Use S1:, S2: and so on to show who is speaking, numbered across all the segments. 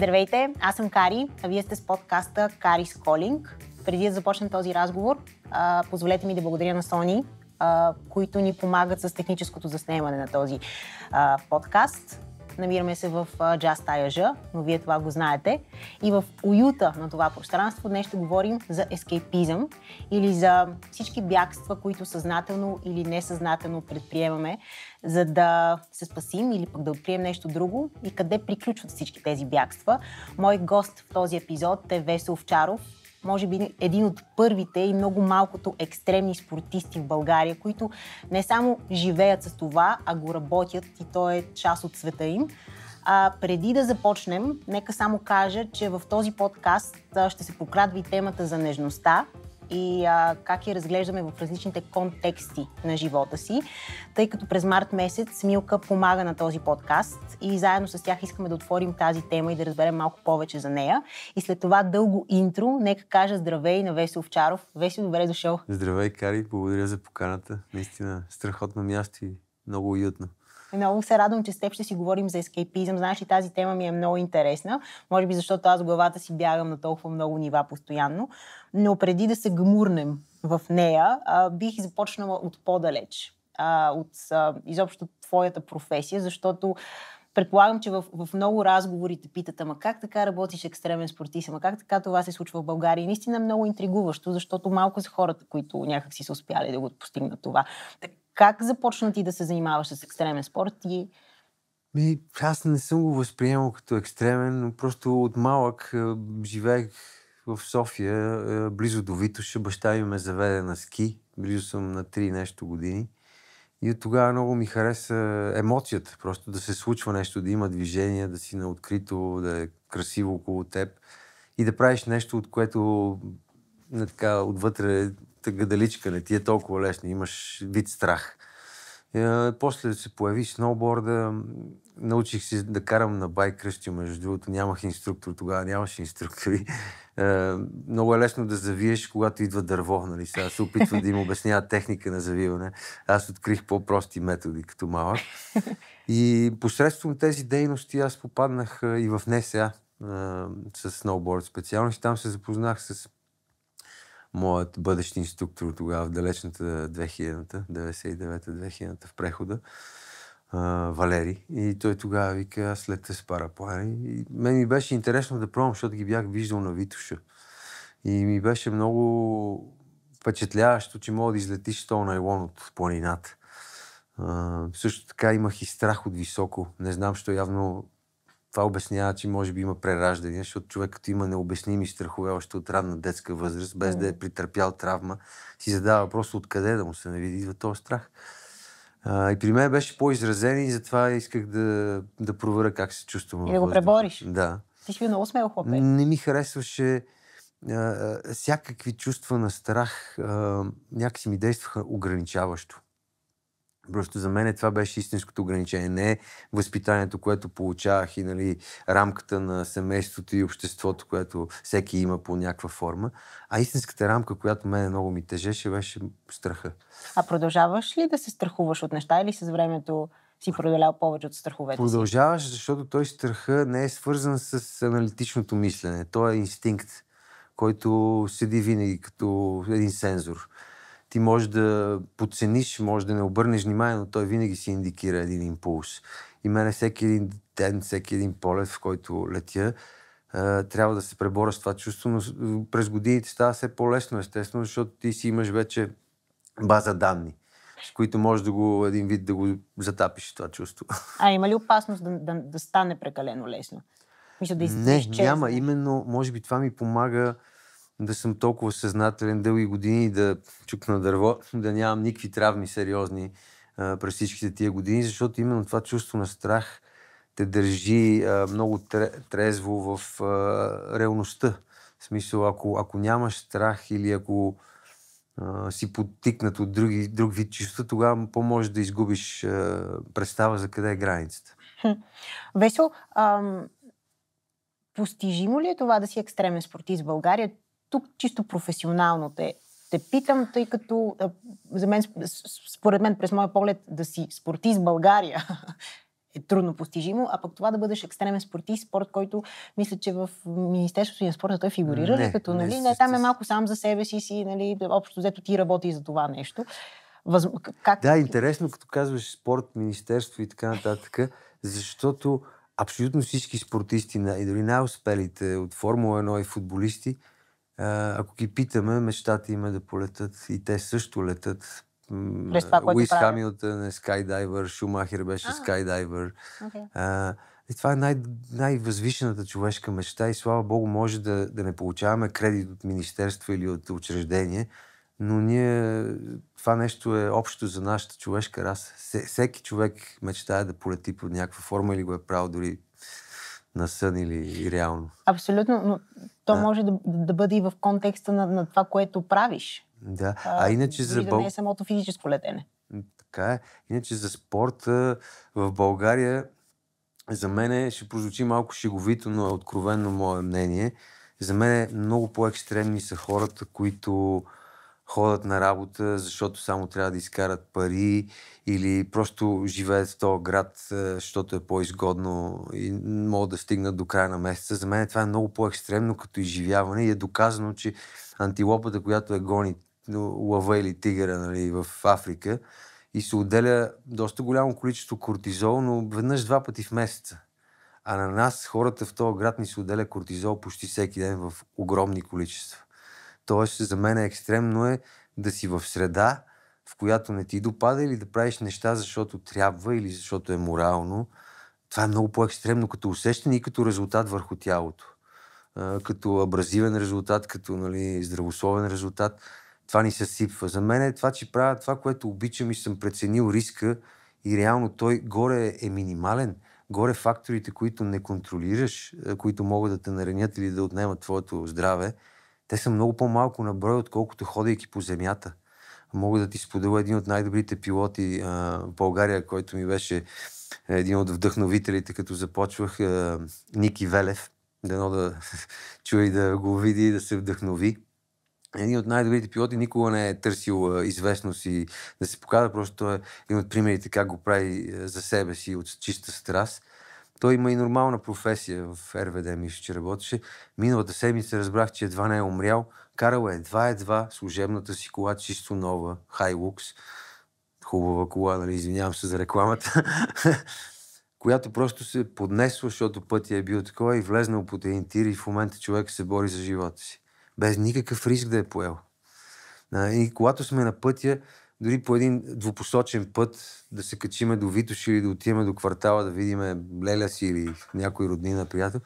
S1: Здравейте, аз съм Кари, а вие сте с подкаста Кари с Колинг. Преди да започнем този разговор, а, позволете ми да благодаря на Sony, които ни помагат с техническото заснемане на този а, подкаст. Намираме се в Джаз Таяжа, но вие това го знаете. И в уюта на това пространство днес ще говорим за ескейпизъм или за всички бягства, които съзнателно или несъзнателно предприемаме, за да се спасим или пък да открием нещо друго и къде приключват всички тези бягства. Мой гост в този епизод е Весо Овчаров, може би един от първите и много малкото екстремни спортисти в България, които не само живеят с това, а го работят и то е част от света им. А, преди да започнем, нека само кажа, че в този подкаст ще се покрадва и темата за нежността, и а, как я разглеждаме в различните контексти на живота си, тъй като през март месец Милка помага на този подкаст и заедно с тях искаме да отворим тази тема и да разберем малко повече за нея. И след това дълго интро, нека кажа здравей на Весел Овчаров. Весел, добре дошъл.
S2: Здравей, Кари, благодаря за поканата. Наистина страхотно място и много уютно.
S1: Много се радвам, че с теб ще си говорим за ескейпизъм. Знаеш и тази тема ми е много интересна. Може би защото аз главата си бягам на толкова много нива постоянно. Но преди да се гмурнем в нея, а, бих започнала от по-далеч. А, от а, изобщо твоята професия, защото предполагам, че в, в много те питат, ама как така работиш екстремен спортист, ама как така това се случва в България. И наистина е много интригуващо, защото малко са хората, които някак си са успяли да го постигнат това. Так, как започна ти да се занимаваш с екстремен спорт и
S2: ми, аз не съм го възприемал като екстремен, но просто от малък живеех в София, близо до Витоша. Баща ми ме заведе на ски. Близо съм на три нещо години. И от тогава много ми хареса емоцията, просто да се случва нещо, да има движение, да си на открито, да е красиво около теб и да правиш нещо, от което не така отвътре гадаличка, не ти е толкова лесно, имаш вид страх. а, е, после се появи сноуборда, научих се да карам на байк кръщи, между другото нямах инструктор, тогава нямаше инструктори. А, е, много е лесно да завиеш, когато идва дърво, нали? Сега се опитвам да им обяснява техника на завиване. Аз открих по-прости методи като малък. И посредством тези дейности аз попаднах е, и в НСА с сноуборд специалност. Там се запознах с моят бъдещ инструктор тогава в далечната 2000-та, 99-та-2000-та в прехода, а, Валери. И той тогава вика, след те с плани. И мен ми беше интересно да пробвам, защото ги бях виждал на Витуша. И ми беше много впечатляващо, че мога да излетиш на найлон от планината. А, също така имах и страх от високо. Не знам, що явно това обяснява, че може би има прераждане, защото човек като има необясними страхове още от ранна детска възраст, без mm. да е притърпял травма, си задава въпрос откъде да му се навиди идва този страх. А, и при мен беше по-изразен и затова исках да, да проверя как се чувствам. И да го пребориш. Да.
S1: Ти си много смело
S2: хлопе. Не ми харесваше а, всякакви чувства на страх а, някакси ми действаха ограничаващо. Просто за мен това беше истинското ограничение. Не възпитанието, което получавах и нали, рамката на семейството и обществото, което всеки има по някаква форма, а истинската рамка, която мене много ми тежеше, беше страха.
S1: А продължаваш ли да се страхуваш от неща или с времето си продолял повече от страховете
S2: Продължаваш, защото той страха не е свързан с аналитичното мислене. Той е инстинкт, който седи винаги като един сензор ти може да подцениш, може да не обърнеш внимание, но той винаги си индикира един импулс. И мене всеки един ден, всеки един полет, в който летя, трябва да се преборя с това чувство, но през годините става все по-лесно, естествено, защото ти си имаш вече база данни с които можеш да го един вид да го затапиш това чувство.
S1: А има ли опасност да, да, да стане прекалено лесно? Мисля, да не, няма.
S2: Именно, може би това ми помага да съм толкова съзнателен дълги години да чукна дърво, да нямам никакви травми сериозни а, през всичките тия години, защото именно това чувство на страх те държи а, много трезво в а, реалността. В смисъл, ако, ако нямаш страх или ако а, си потикнат от други, друг вид чувства, тогава по-можеш да изгубиш а, представа за къде е границата.
S1: Хм. Весо, ам, постижимо ли е това да си екстремен спортист в България? тук чисто професионално те, те питам, тъй като за мен, според мен, през моя поглед, да си спортист България е трудно постижимо, а пък това да бъдеш екстремен спортист, спорт, който мисля, че в Министерството на спорта той фигурира, не, като нали, не, не, там е малко сам за себе си, си нали, общо взето ти работи за това нещо.
S2: Въз... Как... Да, интересно, като казваш спорт, министерство и така нататък, защото абсолютно всички спортисти, и дори най-успелите от Формула 1 и футболисти, ако ги питаме, мечтата има е да полетат и те също летат. През това, Луис Хамилтън е скайдайвер, Шумахер беше скайдайвер. и това е най- най-възвишената човешка мечта и слава Богу може да, да не получаваме кредит от министерство или от учреждение, но ние, това нещо е общо за нашата човешка раса. Всеки човек мечтае да полети под някаква форма или го е правил дори на сън или реално.
S1: Абсолютно, но то а. може да, да бъде и в контекста на, на това, което правиш.
S2: Да, а, а иначе за... Да не е
S1: самото физическо летене.
S2: Така е. Иначе за спорта в България за мен ще прозвучи малко шеговито, но е откровенно мое мнение. За мен много по-екстремни са хората, които ходят на работа, защото само трябва да изкарат пари или просто живеят в този град, е, защото е по-изгодно и могат да стигнат до края на месеца. За мен това е много по-екстремно като изживяване и е доказано, че антилопата, която е гони лъва или тигъра нали, в Африка и се отделя доста голямо количество кортизол, но веднъж два пъти в месеца. А на нас, хората в този град, ни се отделя кортизол почти всеки ден в огромни количества. Тоест, за мен е екстремно е да си в среда, в която не ти допада или да правиш неща, защото трябва или защото е морално. Това е много по-екстремно като усещане и като резултат върху тялото. Като абразивен резултат, като нали, здравословен резултат. Това ни се сипва. За мен е това, че правя това, което обичам и съм преценил риска и реално той горе е минимален. Горе факторите, които не контролираш, които могат да те наранят или да отнемат твоето здраве, те са много по-малко на брой, отколкото ходейки по земята. Мога да ти споделя един от най-добрите пилоти в България, който ми беше е, един от вдъхновителите, като започвах, а, Ники Велев. Дано да чуе и да го види и да се вдъхнови един от най-добрите пилоти никога не е търсил известност и да се показва, просто той е един от примерите как го прави за себе си от чиста страст. Той има и нормална професия в РВД, мисля, че работеше. Миналата седмица разбрах, че едва не е умрял. Карал е едва-едва служебната си кола, чисто нова, Хайлукс. Хубава кола, нали, извинявам се за рекламата. която просто се поднесла, защото пътя е бил такова и влезнал по един тир и в момента човек се бори за живота си. Без никакъв риск да е поел. И когато сме на пътя, дори по един двупосочен път да се качиме до Витош или да отиваме до квартала да видиме леля си или някой роднина, приятел,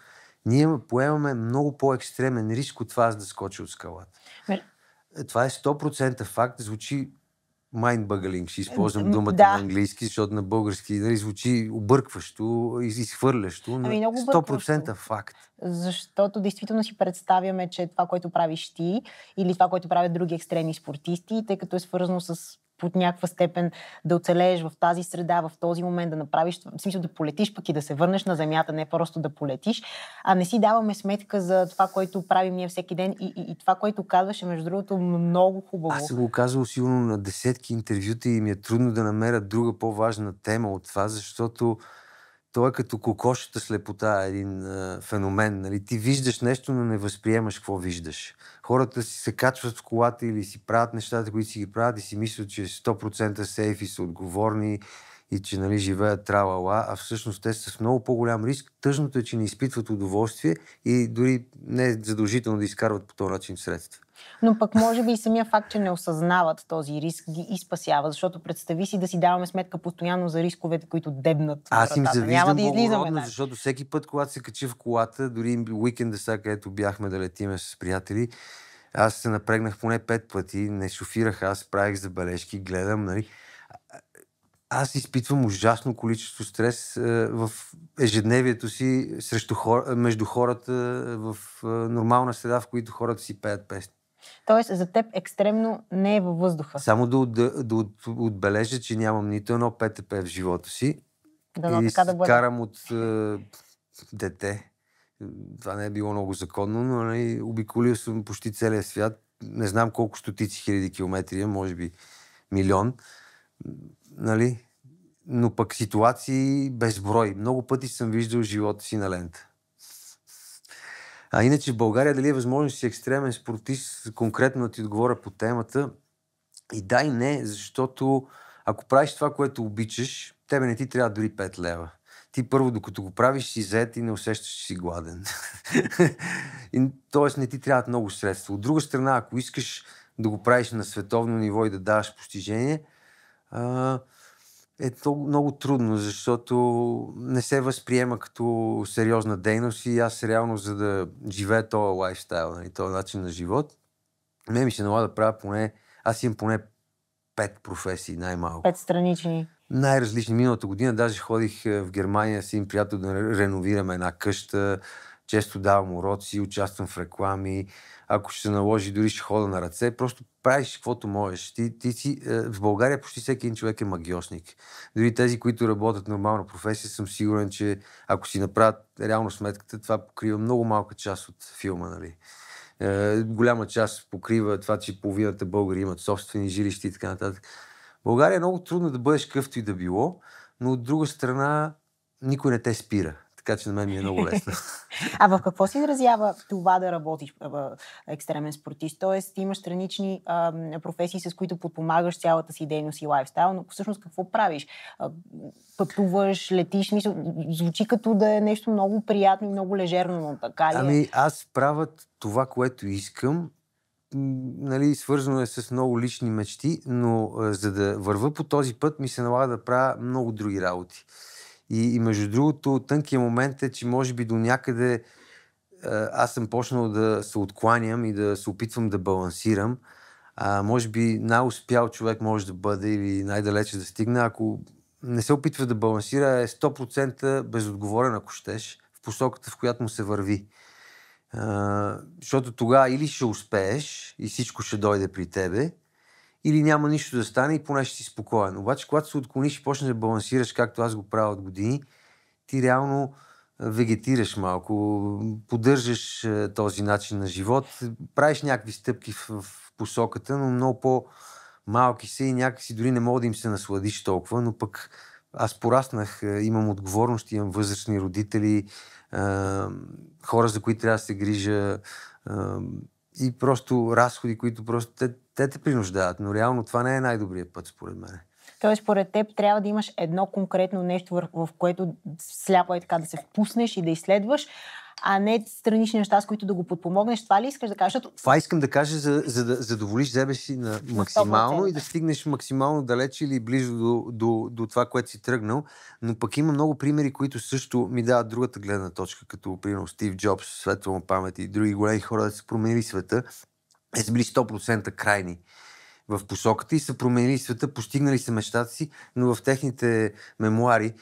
S2: ние поемаме много по-екстремен риск от това да скочи от скалата. Е, това е 100% факт, звучи майндбъгалинг, ще използвам думата да. на английски, защото на български нали, звучи объркващо, изхвърлящо, но ами 100% факт.
S1: Защото действително си представяме, че това, което правиш ти или това, което правят други екстремни спортисти, тъй като е свързано с под някаква степен да оцелееш в тази среда, в този момент, да направиш, в смисъл да полетиш пък и да се върнеш на земята, не просто да полетиш, а не си даваме сметка за това, което правим ние всеки ден и, и, и това, което казваше, между другото, много хубаво. Аз съм го
S2: казвал сигурно на десетки интервюта и ми е трудно да намеря друга по-важна тема от това, защото това е като кокошата слепота, един а, феномен. Нали? Ти виждаш нещо, но не възприемаш какво виждаш. Хората си се качват в колата или си правят нещата, които си ги правят и си мислят, че 100% сейф и са отговорни и че нали, живеят тралала, а всъщност те са с много по-голям риск. Тъжното е, че не изпитват удоволствие и дори не е задължително да изкарват по този начин средства.
S1: Но пък може би и самия факт, че не осъзнават този риск, ги и спасява, защото представи си да си даваме сметка постоянно за рисковете, които дебнат. Аз им завиждам Няма да излизаме,
S2: защото всеки път, когато се качи в колата, дори уикенда сега, където бяхме да летиме с приятели, аз се напрегнах поне пет пъти, не шофирах, аз правих забележки, гледам, нали? аз изпитвам ужасно количество стрес е, в ежедневието си срещу хора, между хората е, в е, нормална среда, в които хората си пеят песни.
S1: Тоест, за теб екстремно не е във
S2: въздуха. Само да, да, да отбележа, че нямам нито едно ПТП в живота си. Да, но, и така да бъде. карам от е, дете. Това не е било много законно, но нали, обиколил съм почти целия свят. Не знам колко стотици хиляди километри, може би милион нали? Но пък ситуации безброй. Много пъти съм виждал живота си на лента. А иначе в България дали е възможно си екстремен спортист, конкретно да ти отговоря по темата. И дай не, защото ако правиш това, което обичаш, тебе не ти трябва дори 5 лева. Ти първо, докато го правиш, си зет и не усещаш, че си гладен. и, тоест не ти трябват много средства. От друга страна, ако искаш да го правиш на световно ниво и да даваш постижение – а, е много, много трудно, защото не се възприема като сериозна дейност и аз реално, за да живея този лайфстайл, нали, този начин на живот, ме ми се налага да правя поне, аз имам поне пет професии най-малко. Пет
S1: странични.
S2: Най-различни. Миналата година даже ходих е, в Германия с един приятел да реновираме една къща често давам уроци, участвам в реклами, ако ще се наложи, дори ще хода на ръце, просто правиш каквото можеш. Ти, ти си, е, в България почти всеки един човек е магиосник. Дори тези, които работят нормална професия, съм сигурен, че ако си направят реално сметката, това покрива много малка част от филма, нали? Е, голяма част покрива това, че половината българи имат собствени жилища и така нататък. България е много трудно да бъдеш къвто и да било, но от друга страна никой не те спира. Така че на мен ми е много лесно.
S1: а в какво се изразява това да работиш екстремен спортист? Тоест имаш странични а, професии, с които подпомагаш цялата си дейност и лайфстайл, но всъщност какво правиш? А, пътуваш, летиш, мисъл, звучи като да е нещо много приятно и много лежерно, но така ли е? Ами
S2: аз правя това, което искам нали, свързано е с много лични мечти, но а, за да върва по този път ми се налага да правя много други работи. И, и между другото, тънкият момент е, че може би до някъде е, аз съм почнал да се откланям и да се опитвам да балансирам. А, може би най-успял човек може да бъде или най-далече да стигне, ако не се опитва да балансира, е 100% безотговорен, ако щеш, в посоката, в която му се върви. А, защото тогава или ще успееш и всичко ще дойде при тебе, или няма нищо да стане и поне ще си спокоен. Обаче, когато се отклониш и почнеш да балансираш, както аз го правя от години, ти реално вегетираш малко, поддържаш този начин на живот, правиш някакви стъпки в, в посоката, но много по-малки са и някакси дори не мога да им се насладиш толкова, но пък аз пораснах, имам отговорност, имам възрастни родители, хора, за които трябва да се грижа, и просто разходи, които просто те, те те принуждават. Но реално това не е най-добрият път, според мен.
S1: Тоест, според теб трябва да имаш едно конкретно нещо, в което сляпо е така да се впуснеш и да изследваш, а не странични неща, с които да го подпомогнеш. Това ли искаш да кажеш? Защото...
S2: Това искам да кажа, за, за да задоволиш себе си на максимално 100%. и да стигнеш максимално далеч или близо до, до, до това, което си тръгнал. Но пък има много примери, които също ми дават другата гледна точка, като примерно Стив Джобс, Светло му памет и други големи хора да са променили света. Те са били 100% крайни в посоката и са променили света, постигнали са мечтата си, но в техните мемуари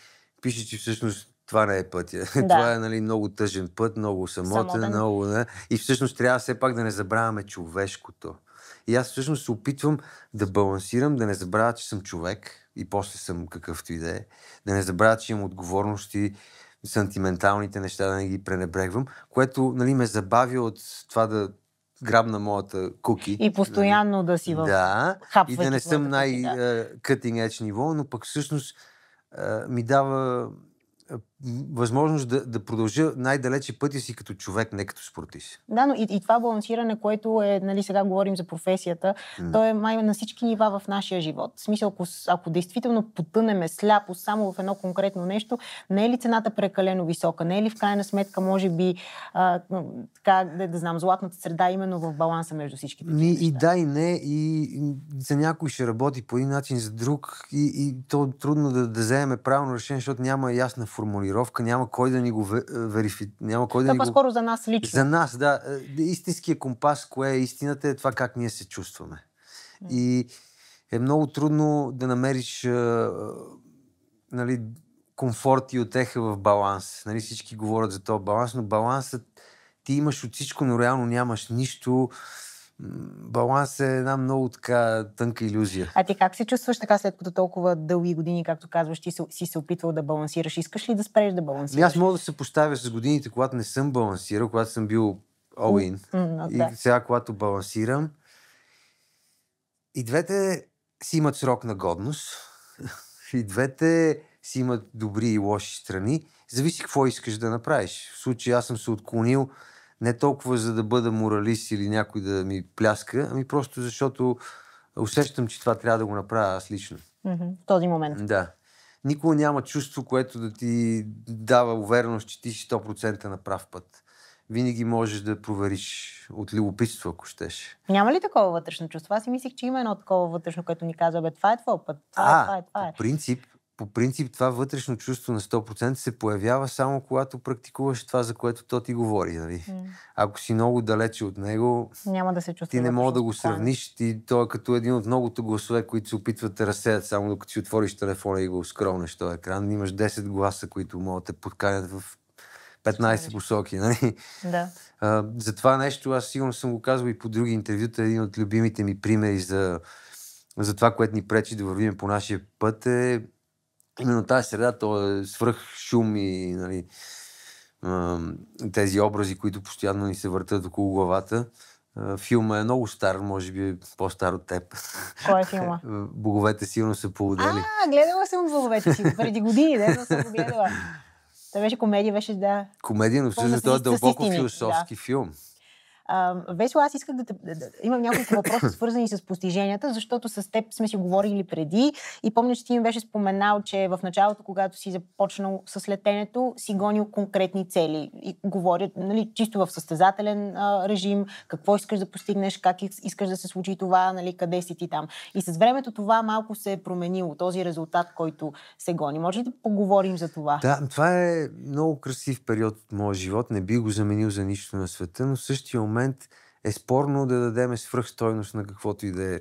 S2: пише, че всъщност това не е пътя. Да. Това е нали, много тъжен път, много самотен, самотен. много... Не? И всъщност трябва все пак да не забравяме човешкото. И аз всъщност се опитвам да балансирам, да не забравя, че съм човек и после съм какъвто и да е, да не забравя, че имам отговорности, сантименталните неща, да не ги пренебрегвам, което нали, ме забави от това да грабна моята куки. И
S1: постоянно да, нали. да си в Да,
S2: и да не съм най-cutting да. edge ниво, но пък всъщност ми дава възможност да, да продължа най-далече пътя си като човек, не като спортист.
S1: Да, но и, и това балансиране, което е, нали, сега говорим за професията, mm. то е май на всички нива в нашия живот. В смисъл, ако, ако действително потънеме сляпо само в едно конкретно нещо, не е ли цената прекалено висока? Не е ли в крайна сметка, може би, а, така, да, да знам, златната среда именно в баланса между всички
S2: И, и да, и не, и за някой ще работи по един начин, за друг, и, и то е трудно да, да вземе правилно решение, защото няма ясна формулировка формулировка, няма кой да ни го е, верифи... Няма кой да това ни по-скоро го...
S1: за нас лично. За
S2: нас, да. Е, Истинския компас, кое е истината, е това как ние се чувстваме. И е много трудно да намериш е, нали, комфорт и отеха в баланс. Нали, всички говорят за този баланс, но балансът ти имаш от всичко, но реално нямаш нищо баланс е една много така тънка иллюзия.
S1: А ти как се чувстваш така след като толкова дълги години, както казваш, ти си, се опитвал да балансираш? Искаш ли да спреш да балансираш? Ами аз мога
S2: да се поставя с годините, когато не съм балансирал, когато съм бил all-in. Mm, okay. И сега, когато балансирам, и двете си имат срок на годност, и двете си имат добри и лоши страни. Зависи какво искаш да направиш. В случай аз съм се отклонил не толкова за да бъда моралист или някой да ми пляска, ами просто защото усещам, че това трябва да го направя аз лично. Mm-hmm. В този момент. Да. Никога няма чувство, което да ти дава увереност, че ти си 100% на прав път. Винаги можеш да провериш от любопитство, ако щеш.
S1: Няма ли такова вътрешно чувство? Аз си мислих, че има едно такова вътрешно, което ни казва, бе, това е твой път. Това е, а, е, това е, това е. по
S2: принцип, по принцип това вътрешно чувство на 100% се появява само когато практикуваш това, за което то ти говори. Нали? Mm. Ако си много далече от него, Няма да се ти не мога да го сравниш. Ти, той е като един от многото гласове, които се опитват да разсеят, само докато си отвориш телефона и го скролнеш този екран. Имаш 10 гласа, които могат да те подканят в 15 посоки. Нали? Да. А, за това нещо аз сигурно съм го казвал и по други интервюта. Един от любимите ми примери за, за това, което ни пречи да вървим по нашия път е именно тази среда, то е свръх шум и нали, тези образи, които постоянно ни се въртат около главата. Филма е много стар, може би е по-стар от теб. Кой е филма? Боговете силно са полудели.
S1: А, гледала съм Боговете си преди години, да, съм го гледала. Та беше комедия, беше да.
S2: Комедия, но всъщност това е дълбоко философски да. филм.
S1: А, Весело, аз исках да, да, да имам няколко въпроса, свързани с постиженията, защото с теб сме си говорили преди и помня, че ти им беше споменал, че в началото, когато си започнал с летенето, си гонил конкретни цели и говоря нали, чисто в състезателен а, режим, какво искаш да постигнеш, как искаш да се случи това, нали, къде си ти там. И с времето това малко се е променило, този резултат, който се гони. Може ли да поговорим за това? Да,
S2: това е много красив период от моя живот. Не би го заменил за нищо на света, но в същия момент момент е спорно да дадеме свръхстойност на каквото и да е.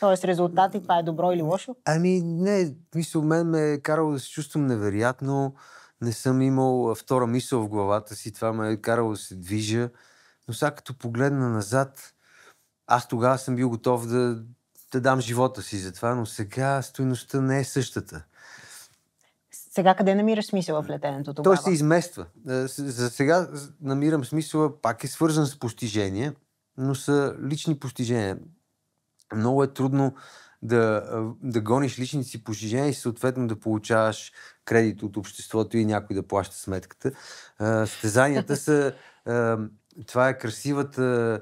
S1: Тоест резултати, това е добро или лошо?
S2: Ами не, мисъл, мен ме е карало да се чувствам невероятно, не съм имал втора мисъл в главата си, това ме е карало да се движа, но сега като погледна назад, аз тогава съм бил готов да, да дам живота си за това, но сега стойността не е същата
S1: сега къде намираш смисъл в летенето тогава? Той се измества.
S2: Е, за сега намирам смисъла, пак е свързан с постижения, но са лични постижения. Много е трудно да, да гониш личните си постижения и съответно да получаваш кредит от обществото и някой да плаща сметката. Е, стезанията са... Е, това е красивата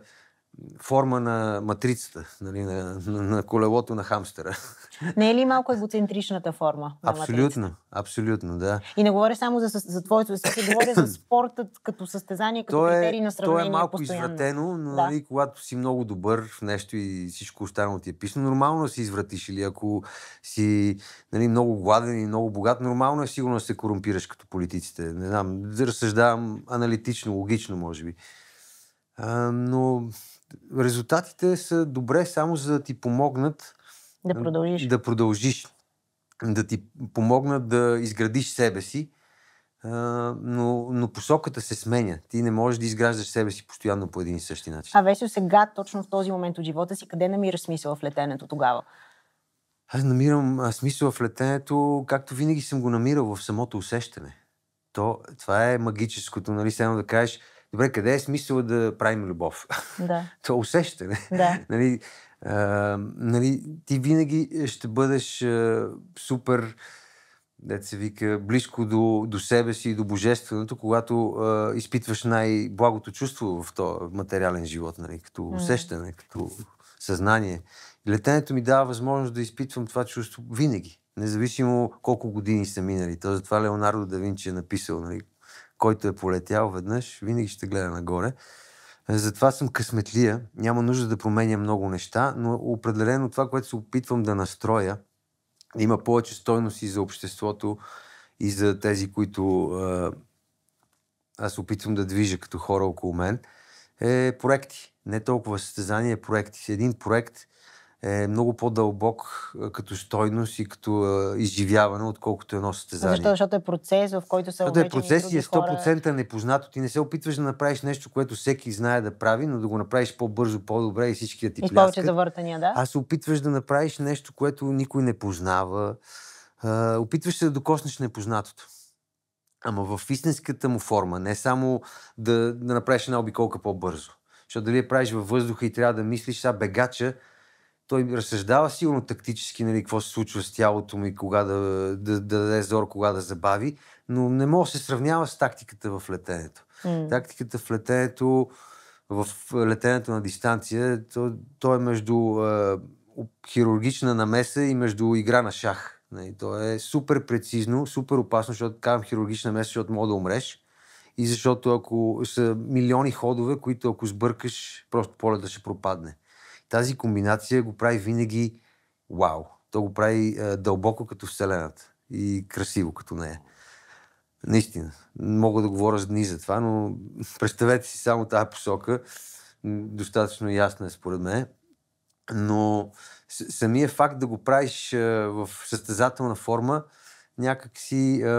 S2: форма на матрицата, нали, на, на, на колелото на хамстера.
S1: Не е ли малко егоцентричната форма? На абсолютно,
S2: матрицата? абсолютно, да.
S1: И не говоря само за, за твоето се говоря за спорта като състезание, като критерии критерий на сравнение. То е, е малко постоянно. извратено,
S2: но да. нали, когато си много добър в нещо и всичко останало ти е писано, нормално е си извратиш или ако си нали, много гладен и много богат, нормално е сигурно да се корумпираш като политиците. Не знам, разсъждавам аналитично, логично, може би. А, но резултатите са добре само за да ти помогнат да продължиш. Да, продължиш, да ти помогнат да изградиш себе си, но, но посоката се сменя. Ти не можеш да изграждаш себе си постоянно по един и същи начин.
S1: А вече сега, точно в този момент от живота си, къде намираш смисъл в летенето тогава?
S2: Аз намирам смисъл в летенето, както винаги съм го намирал в самото усещане. То, това е магическото, нали? Само да кажеш, добре, къде е смисъл да правим любов? Да. Това усещане. Да. нали, а, нали, ти винаги ще бъдеш а, супер да се вика, близко до, до себе си и до божественото, когато а, изпитваш най-благото чувство в този материален живот, нали, като усещане, като съзнание. Летенето ми дава възможност да изпитвам това чувство винаги, независимо колко години са минали. То затова Леонардо да Винчи е написал, нали, който е полетял веднъж, винаги ще гледа нагоре. Е, затова съм късметлия, няма нужда да променя много неща, но определено това, което се опитвам да настроя, има повече стойност и за обществото, и за тези, които а, аз опитвам да движа като хора около мен, е проекти. Не толкова състезания, проекти. един проект е много по-дълбок е, като стойност и като е, изживяване, отколкото едно състезание. Защо?
S1: Защото е процес, в който се Защото е процес и е 100%
S2: хора... непознато. Ти не се опитваш да направиш нещо, което всеки знае да прави, но да го направиш по-бързо, по-добре и всички да ти и пляскат. И повече завъртания, да? А се опитваш да направиш нещо, което никой не познава. А, е, опитваш се да докоснеш непознатото. Ама в истинската му форма, не само да, да направиш една обиколка по-бързо. Защото дали я правиш във въздуха и трябва да мислиш, сега бегача, той разсъждава сигурно тактически, нали, какво се случва с тялото му и кога да, да, да даде зор, кога да забави, но не може да се сравнява с тактиката в летенето. Mm. Тактиката в летенето, в летенето на дистанция, то, то е между е, хирургична намеса и между игра на шах. Нали, то е супер прецизно, супер опасно, защото казвам хирургична намеса, защото мога да умреш. И защото ако са милиони ходове, които ако сбъркаш, просто полета ще пропадне тази комбинация го прави винаги вау. То го прави е, дълбоко като Вселената и красиво като нея. Наистина. Мога да говоря с дни за това, но представете си само тази посока. Достатъчно ясна е според мен. Но самия факт да го правиш е, в състезателна форма, някакси е,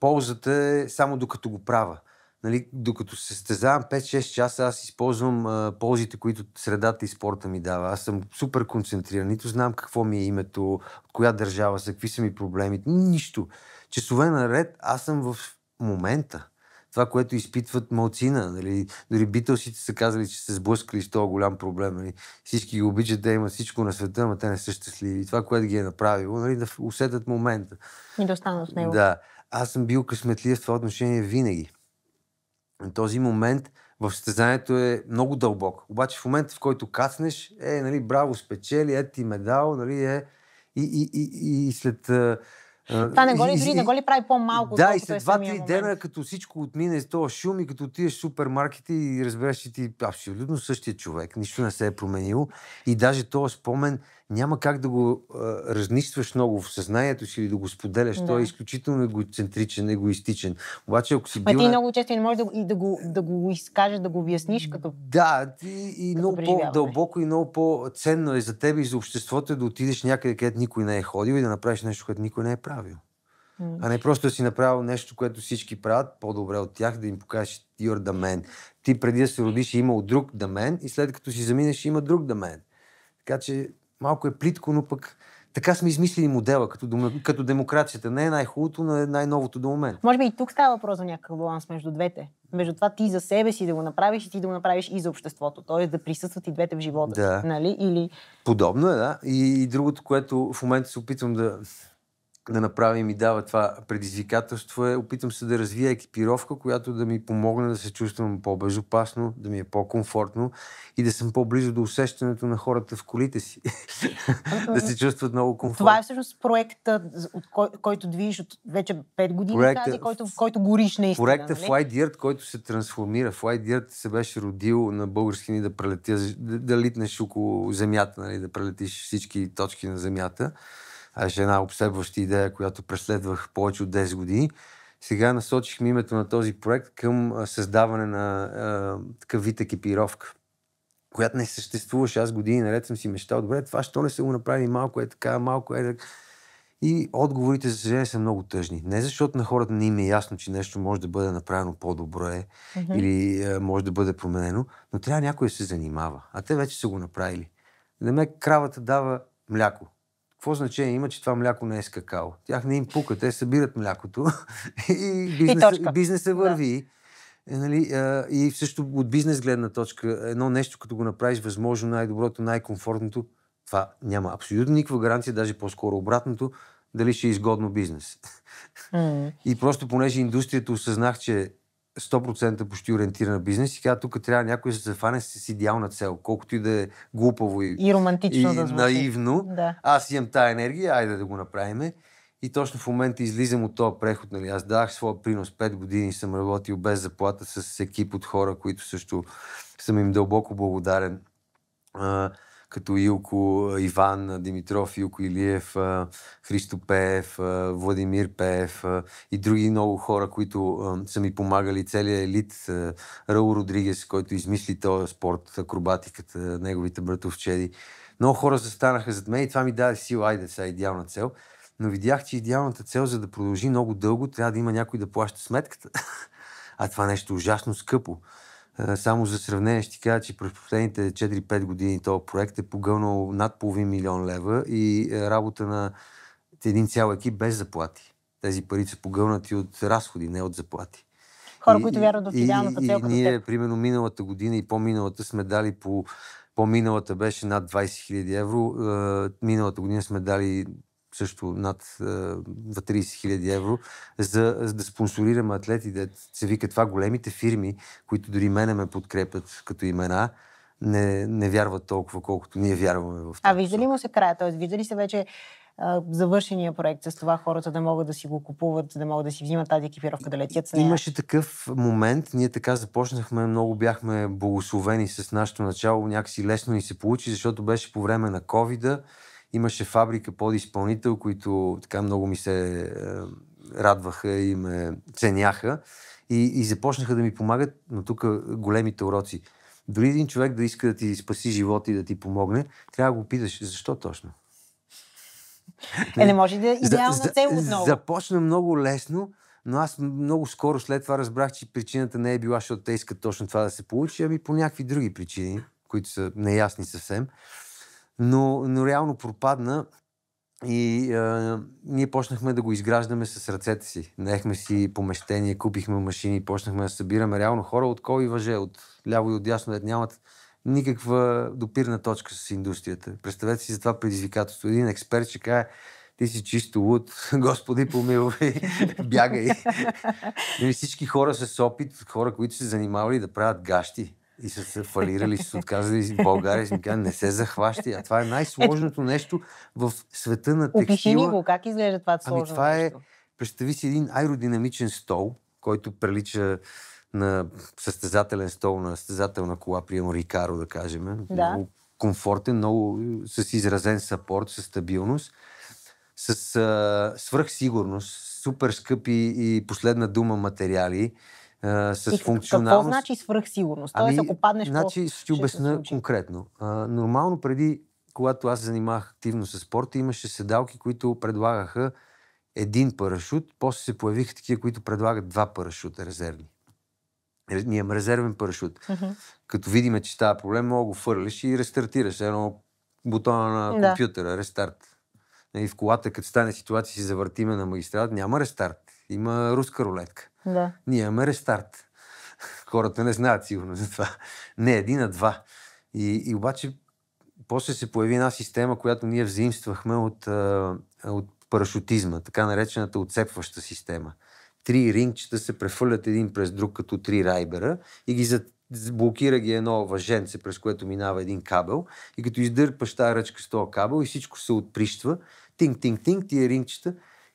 S2: ползата е само докато го правя нали, докато се състезавам 5-6 часа, аз използвам а, ползите, които средата и спорта ми дава. Аз съм супер концентриран, нито знам какво ми е името, от коя държава са, какви са ми проблемите, нищо. Часове наред аз съм в момента. Това, което изпитват малцина. Нали? Дори битълсите са казали, че се сблъскали с този голям проблем. Нали? Всички ги обичат да имат всичко на света, но те не са щастливи. И това, което ги е направило, нали? да усетят момента. И да останат с него. Да. Аз съм бил късметлив в това отношение винаги този момент в състезанието е много дълбок. Обаче в момента, в който кацнеш, е, нали, браво, спечели, е ти медал, нали, е... И, и, и, и след... Това не го ли, дори не го
S1: ли прави по-малко? Да, и след е два-три
S2: дена, като всичко отмине с този шум и като отидеш в супермаркета и разбереш, че ти абсолютно същия човек, нищо не се е променило. И даже този спомен няма как да го а, разнищваш много в съзнанието си или да го споделяш. Да. Той е изключително егоцентричен, егоистичен. Обаче, ако си бил... А ти
S1: много често не можеш да, и да, го, да го изкажеш, да го обясниш
S2: като Да, ти, и като много по-дълбоко и много по-ценно е за теб и за обществото е да отидеш някъде, където никой не е ходил и да направиш нещо, което никой не е правил. А не просто да си направил нещо, което всички правят по-добре от тях, да им покажеш Йор the man. Ти преди да се родиш е имал друг да мен и след като си заминеш има друг да мен. Така че малко е плитко, но пък така сме измислили модела като, дом... като демокрацията. Не е най-хубавото, но е най-новото до момента.
S1: Може би и тук става въпрос за някакъв баланс между двете. Между това ти за себе си да го направиш и ти да го направиш и за обществото. Тоест да присъстват и двете в живота. Да. Нали? Или...
S2: Подобно е, да. И, и другото, което в момента се опитвам да да направя ми дава това предизвикателство е, опитам се да развия екипировка, която да ми помогне да се чувствам по-безопасно, да ми е по-комфортно и да съм по-близо до усещането на хората в колите си. да се чувстват много комфортно. Това е
S1: всъщност проекта, от кой, който движиш от вече 5 години, проекта, е тази, който, в който гориш наистина. Проекта е нали? Flight
S2: Dirt, който се трансформира. Flight Dirt се беше родил на български ни да прелетя, да, да литнеш около земята, нали, да прелетиш всички точки на земята. Беше една обсебваща идея, която преследвах повече от 10 години. Сега насочихме името на този проект към създаване на а, такъв вид екипировка, която не съществуваше. Аз години наред съм си мечтал, добре, това ще не се го направи малко е така, малко е така. И отговорите, за съжаление, са много тъжни. Не защото на хората не им е ясно, че нещо може да бъде направено по е, mm-hmm. или а, може да бъде променено, но трябва някой да се занимава. А те вече са го направили. На мен кравата дава мляко какво значение има, че това мляко не е с какао? Тях не им пука, те събират млякото и бизнесът върви. Да. Е, нали, а, и също от бизнес гледна точка, едно нещо, като го направиш възможно най-доброто, най-комфортното, това няма абсолютно никаква гаранция, даже по-скоро обратното, дали ще е изгодно бизнес. Mm. И просто понеже индустрията осъзнах, че 100% почти ориентиран бизнес и каза, тук трябва някой да се фане с идеална цел, колкото и да е глупаво и, и романтично и да звучи. наивно. Да. Аз имам тая енергия, айде да го направим. И точно в момента излизам от този преход. Нали. Аз дах своя принос. 5 години съм работил без заплата с екип от хора, които също съм им дълбоко благодарен като Илко, Иван Димитров, Илко Илиев, Христо Пеев, Владимир Пеев и други много хора, които са ми помагали, целият елит, Рау Родригес, който измисли този спорт, акробатиката, неговите братовчеди. Много хора застанаха зад мен и това ми даде сила, айде сега идеална цел. Но видях, че идеалната цел, за да продължи много дълго, трябва да има някой да плаща сметката. а това нещо е ужасно скъпо. Е, само за сравнение ще кажа, че през последните 4-5 години този проект е погълнал над половин милион лева и е, работа на един цял екип без заплати. Тези пари са погълнати от разходи, не от заплати. Хора, и, които вярват в идеалната цел. И, и ние, примерно, миналата година и по-миналата сме дали по по-миналата беше над 20 000 евро. Е, миналата година сме дали също над а, 30 хиляди евро, за, за да спонсорираме атлети, да се вика това големите фирми, които дори мене ме подкрепят като имена, не, не вярват толкова, колкото ние вярваме в това.
S1: А вижда ли му се края? Тоест, вижда ли се вече а, завършения проект с това хората да могат да си го купуват, да могат да си взимат тази екипировка, да летят с нея?
S2: Имаше такъв момент, ние така започнахме, много бяхме благословени с нашето начало, някакси лесно ни се получи, защото беше по време на covid Имаше фабрика под изпълнител, които така много ми се е, радваха и ме ценяха и, и започнаха да ми помагат, но тук големите уроци. Дори един човек да иска да ти спаси живота и да ти помогне, трябва да го питаш защо точно.
S1: Е, не може да е идеална за, цел отново.
S2: Започна много лесно, но аз много скоро след това разбрах, че причината не е била, защото те искат точно това да се получи, ами по някакви други причини, които са неясни съвсем но, но реално пропадна и а, ние почнахме да го изграждаме с ръцете си. Наехме си помещение, купихме машини, почнахме да събираме реално хора от кой въже, от ляво и от дясно, да нямат никаква допирна точка с индустрията. Представете си за това предизвикателство. Един експерт ще каже, ти си чисто луд, господи помилвай, бягай. Нали, всички хора с опит, хора, които се занимавали да правят гащи, и са се фалирали, са се отказали в България. Си казали, не се захващи. А това е най-сложното нещо в света на текстила. Опиши ни го, как изглежда това сложно ами, това е, Представи си един аеродинамичен стол, който прилича на състезателен стол, на състезателна кола, приема Рикаро, да кажем. Да. Много комфортен, много с изразен сапорт, с стабилност, с а, свръхсигурност, супер скъпи и последна дума материали с и функционалност. Какво
S1: значи свръхсигурност? Тоест, ами, ако паднеш, значи, ще обясна
S2: ще конкретно. А, нормално преди, когато аз занимавах активно с спорта, имаше седалки, които предлагаха един парашут, после се появиха такива, които предлагат два парашута резервни. Ние имаме резервен парашют. Uh-huh. Като видиме, че става проблем, мога го фърлиш и рестартираш. Едно бутона на компютъра, да. рестарт. И нали, в колата, като стане ситуация, си завъртиме на магистрат, няма рестарт. Има руска рулетка. Да. Ние имаме рестарт. Хората не знаят сигурно за това. Не един, а два. И, и обаче после се появи една система, която ние взаимствахме от, от парашутизма, така наречената отцепваща система. Три рингчета се префърлят един през друг като три райбера и ги блокира ги едно въженце, през което минава един кабел и като издърпаш тази ръчка с този кабел и всичко се отприщва, тинг, тинг, тинг, тия рингчета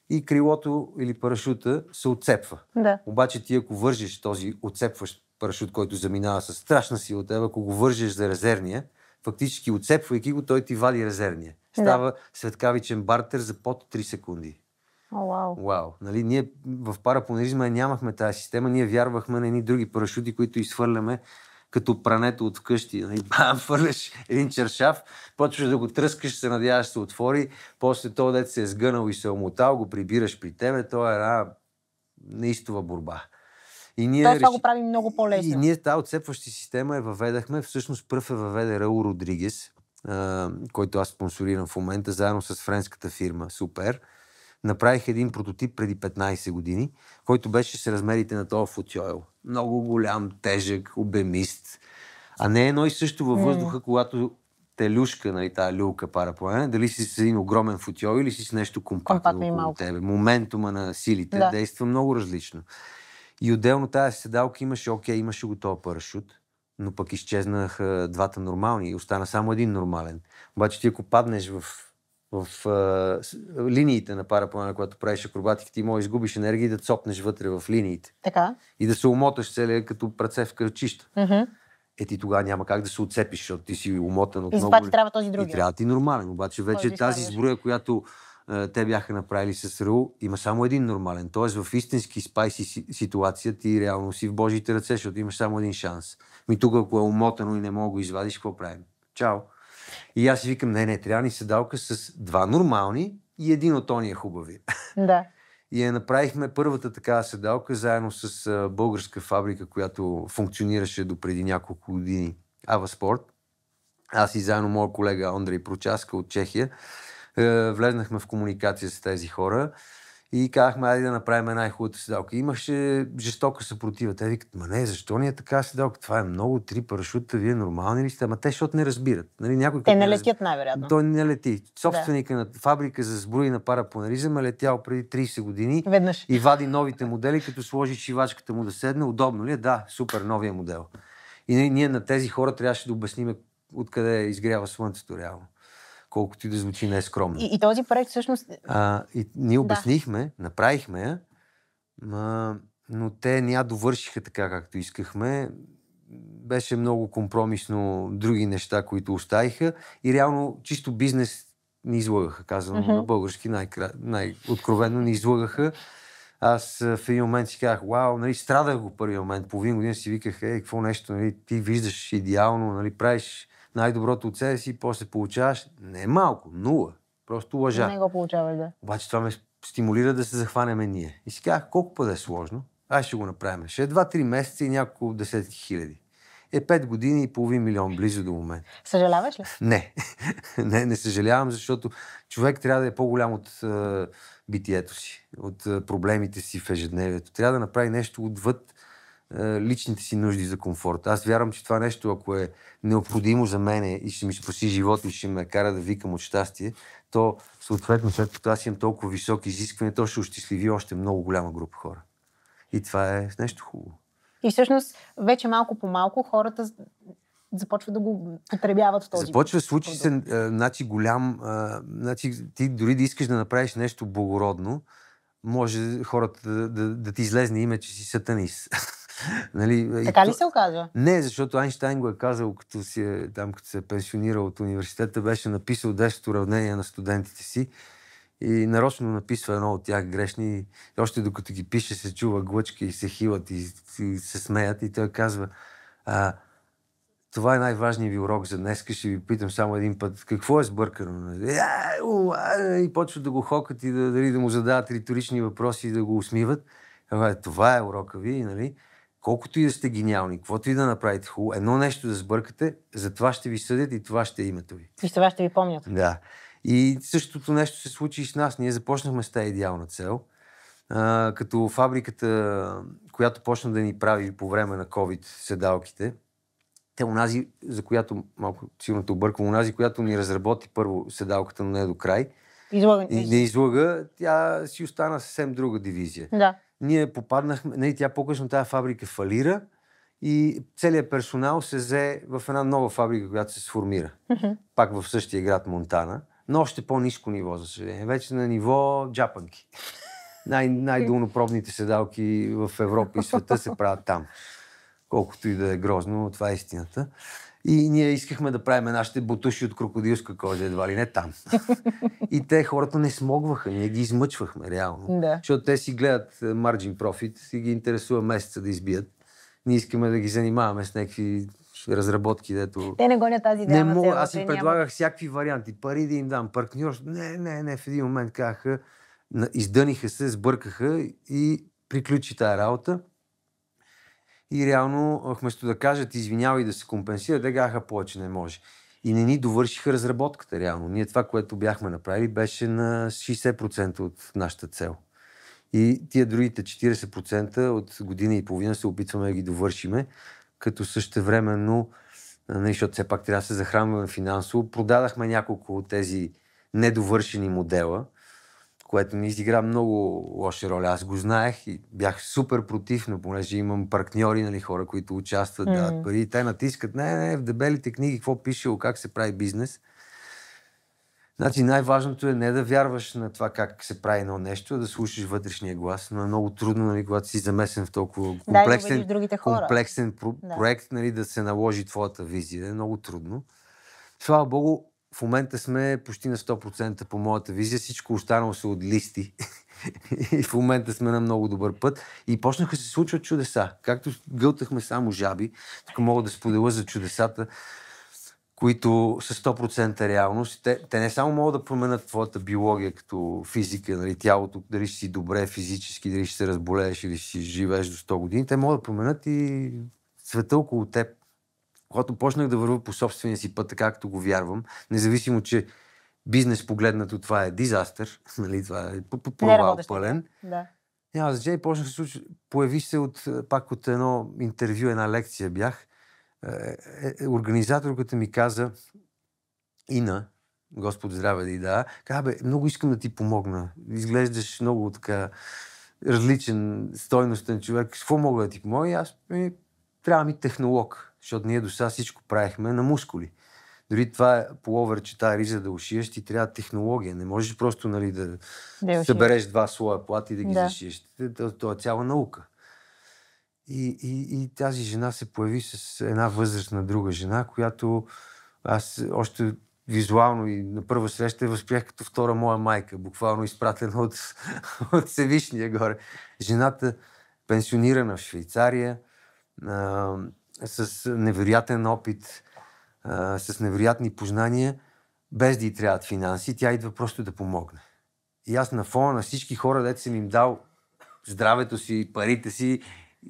S2: и крилото или парашута се отцепва. Да. Обаче ти ако вържеш този отцепващ парашут, който заминава с страшна сила от теб, ако го вържеш за резервния, фактически отцепвайки го, той ти вади резервния. Става да. светкавичен бартер за под 3 секунди. вау. вау. Нали, ние в парапланеризма нямахме тази система, ние вярвахме на едни други парашути, които изхвърляме като прането от къщи. Нали, бам, фърляш един чершав, почваш да го тръскаш, се надяваш се отвори, после то дете се е сгънал и се е омотал, го прибираш при тебе, то е една неистова борба. И ние реш... това го прави много по-лесно. И ние тази отцепваща система я въведахме. Всъщност пръв е въведе Раул Родригес, който аз спонсорирам в момента, заедно с френската фирма Супер. Направих един прототип преди 15 години, който беше с размерите на този футиойл много голям, тежък, обемист. А не е едно и също във въздуха, mm. когато те люшка, нали, тази люлка параплане, дали си с един огромен футиол или си с нещо компактно, компактно около малко. тебе. Моментума на силите да. действа много различно. И отделно тази седалка имаше, окей, имаше го този парашют, но пък изчезнаха двата нормални и остана само един нормален. Обаче ти ако паднеш в в а, линиите на параплана, когато правиш акробатика, ти може да изгубиш енергия и да цопнеш вътре в линиите. Така. И да се умоташ целия като праце в кръчища. Mm-hmm. Е, ти тогава няма как да се отцепиш, защото ти си умотан от и много... И ти трябва този друг. трябва ти нормален. Обаче вече Той тази сброя, която а, те бяха направили с Ру, има само един нормален. Тоест в истински спайси ситуация ти реално си в Божите ръце, защото имаш само един шанс. Ми тук, ако е умотано и не мога го извадиш, какво правим? Чао. И аз си викам, не, не, трябва ни седалка с два нормални и един от ония хубави. Да. И я направихме първата такава седалка заедно с българска фабрика, която функционираше до преди няколко години. Ава Спорт. Аз и заедно моя колега Андрей Прочаска от Чехия влезнахме в комуникация с тези хора и казахме, айде да направим най-хубавата седалка. Имаше жестока съпротива. Те викат, ма не, защо ни е така седалка? Това е много, три парашута, вие нормални ли сте? Ама те, защото не разбират. Нали, някой, те не летят най-вероятно. Той не лети. Собственика да. на фабрика за сброи на парапонаризъм е летял преди 30 години Веднъж. и вади новите модели, като сложи шивачката му да седне. Удобно ли е? Да, супер, новия модел. И ние на тези хора трябваше да обясним откъде е изгрява слънцето реално колкото и да звучи нескромно. И,
S1: и този проект всъщност...
S2: А, и ние обяснихме, да. направихме я, а, но те я довършиха така, както искахме. Беше много компромисно други неща, които оставиха и реално чисто бизнес ни излагаха, казвам mm-hmm. на български, най- най-откровенно ни излагаха. Аз в един момент си казах, вау, нали, страдах го първи момент, половин година си виках, е, какво нещо, нали, ти виждаш идеално, нали, правиш най-доброто от себе си, после получаваш не малко, нула. Просто лъжа. Не го
S1: получаваш, да.
S2: Обаче това ме стимулира да се захванеме ние. И си казах, колко път е сложно, аз ще го направим. Ще е 2-3 месеца и няколко десетки хиляди. Е 5 години и половин милион близо до момента.
S1: Съжаляваш ли? Не.
S2: не, не съжалявам, защото човек трябва да е по-голям от е, битието си, от е, проблемите си в ежедневието. Трябва да направи нещо отвъд е, личните си нужди за комфорт. Аз вярвам, че това нещо, ако е необходимо за мене и ще ми спаси живот и ще ме кара да викам от щастие, то съответно, след като аз имам толкова високи изисквания, то ще ощастливи още много голяма група хора. И това е нещо хубаво.
S1: И всъщност, вече малко по малко хората започват да го потребяват в този Започва, случи се,
S2: е, значи голям, е, значи ти дори да искаш да направиш нещо благородно, може хората да, да, да ти излезне име, че си сатанист. нали, така ли то... се оказва? Не, защото Айнштайн го е казал, като си е, там, като се е пенсионирал от университета, беше написал 10 уравнения на студентите си и нарочно написва едно от тях грешни. И още докато ги пише, се чува глъчки и се хилат и, и се смеят и той казва... А, това е най-важният ви урок за днес. Ще ви питам само един път. Какво е сбъркано? Е, е, и почват да го хокат и да, дали да му задават риторични въпроси и да го усмиват. Е, това е урока ви, нали? колкото и да сте гениални, каквото и да направите хубаво, едно нещо да сбъркате, за това ще ви съдят и това ще е името ви.
S1: И това ще ви помнят. Да.
S2: И същото нещо се случи и с нас. Ние започнахме с тази идеална цел. А, като фабриката, която почна да ни прави по време на COVID седалките, те унази, за която малко силно те обърквам, унази, която ни разработи първо седалката, но не до край. Излага. И не излага, тя си остана съвсем друга дивизия. Да ние попаднахме, не, нали, тя по-късно тази фабрика фалира и целият персонал се взе в една нова фабрика, която се сформира. Mm-hmm. Пак в същия град Монтана, но още по-низко ниво, за съжаление. Вече на ниво джапанки. Най- най-долнопробните седалки в Европа и света се правят там. Колкото и да е грозно, това е истината. И ние искахме да правим нашите бутуши от крокодилска кожа, едва ли не там. и те хората не смогваха, ние ги измъчвахме реално. Да. Защото те си гледат е, margin profit и ги интересува месеца да избият. Ние искаме да ги занимаваме с някакви разработки, дето... Те не гонят тази идея. Не мога, аз им предлагах няма... всякакви варианти. Пари да им дам, партньор. Не, не, не. В един момент казаха, издъниха се, сбъркаха и приключи тая работа и реално, вместо да кажат извинявай да се компенсира, да гаха повече не може. И не ни довършиха разработката реално. Ние това, което бяхме направили, беше на 60% от нашата цел. И тия другите 40% от година и половина се опитваме да ги довършиме, като същевременно, нали, защото все пак трябва да се захранваме финансово, продадахме няколко от тези недовършени модела – което ми изигра много лоша роля. Аз го знаех и бях супер против, но понеже имам партньори, нали, хора, които участват, mm-hmm. дават пари, те натискат, не, не, в дебелите книги, какво пише, как се прави бизнес. Значи най-важното е не да вярваш на това как се прави едно нещо, а да слушаш вътрешния глас, но е много трудно, нали, когато си замесен в толкова комплексен, да, комплексен про- да. проект, нали, да се наложи твоята визия. Е много трудно. Слава Богу, в момента сме почти на 100% по моята визия. Всичко останало се от листи. и в момента сме на много добър път. И почнаха се случват чудеса. Както гълтахме само жаби, така мога да споделя за чудесата, които са 100% реалност. Те, те не само могат да променят твоята биология като физика, нали, тялото, дали ще си добре физически, дали ще се разболееш или ще живееш до 100 години, те могат да променят и света около теб когато почнах да вървя по собствения си път, така както го вярвам, независимо, че бизнес погледнато това е дизастър, нали, това е провал е. пълен. Да. Няма значение, почнах се случва, появи се от, е, пак от едно интервю, една лекция бях. Е, е, е организаторката ми каза, Ина, Господ здраве да и да, каза, бе, много искам да ти помогна. Изглеждаш много така различен, стойностен човек. Какво мога да ти помогна? И аз ми, трябва ми технолог. Защото ние до сега всичко правихме на мускули. Дори това е половер, че тази риза да ушиеш, ти трябва технология. Не можеш просто нали, да, да събереш два слоя плат и да ги да. зашиеш. Това е цяла наука. И, и, и тази жена се появи с една възрастна друга жена, която аз още визуално и на първа среща възприех като втора моя майка, буквално изпратена от, от Севишния горе. Жената пенсионирана в Швейцария, с невероятен опит, а, с невероятни познания, без да й трябват финанси. Тя идва просто да помогне. И аз на фона на всички хора, дете съм им дал здравето си, парите си,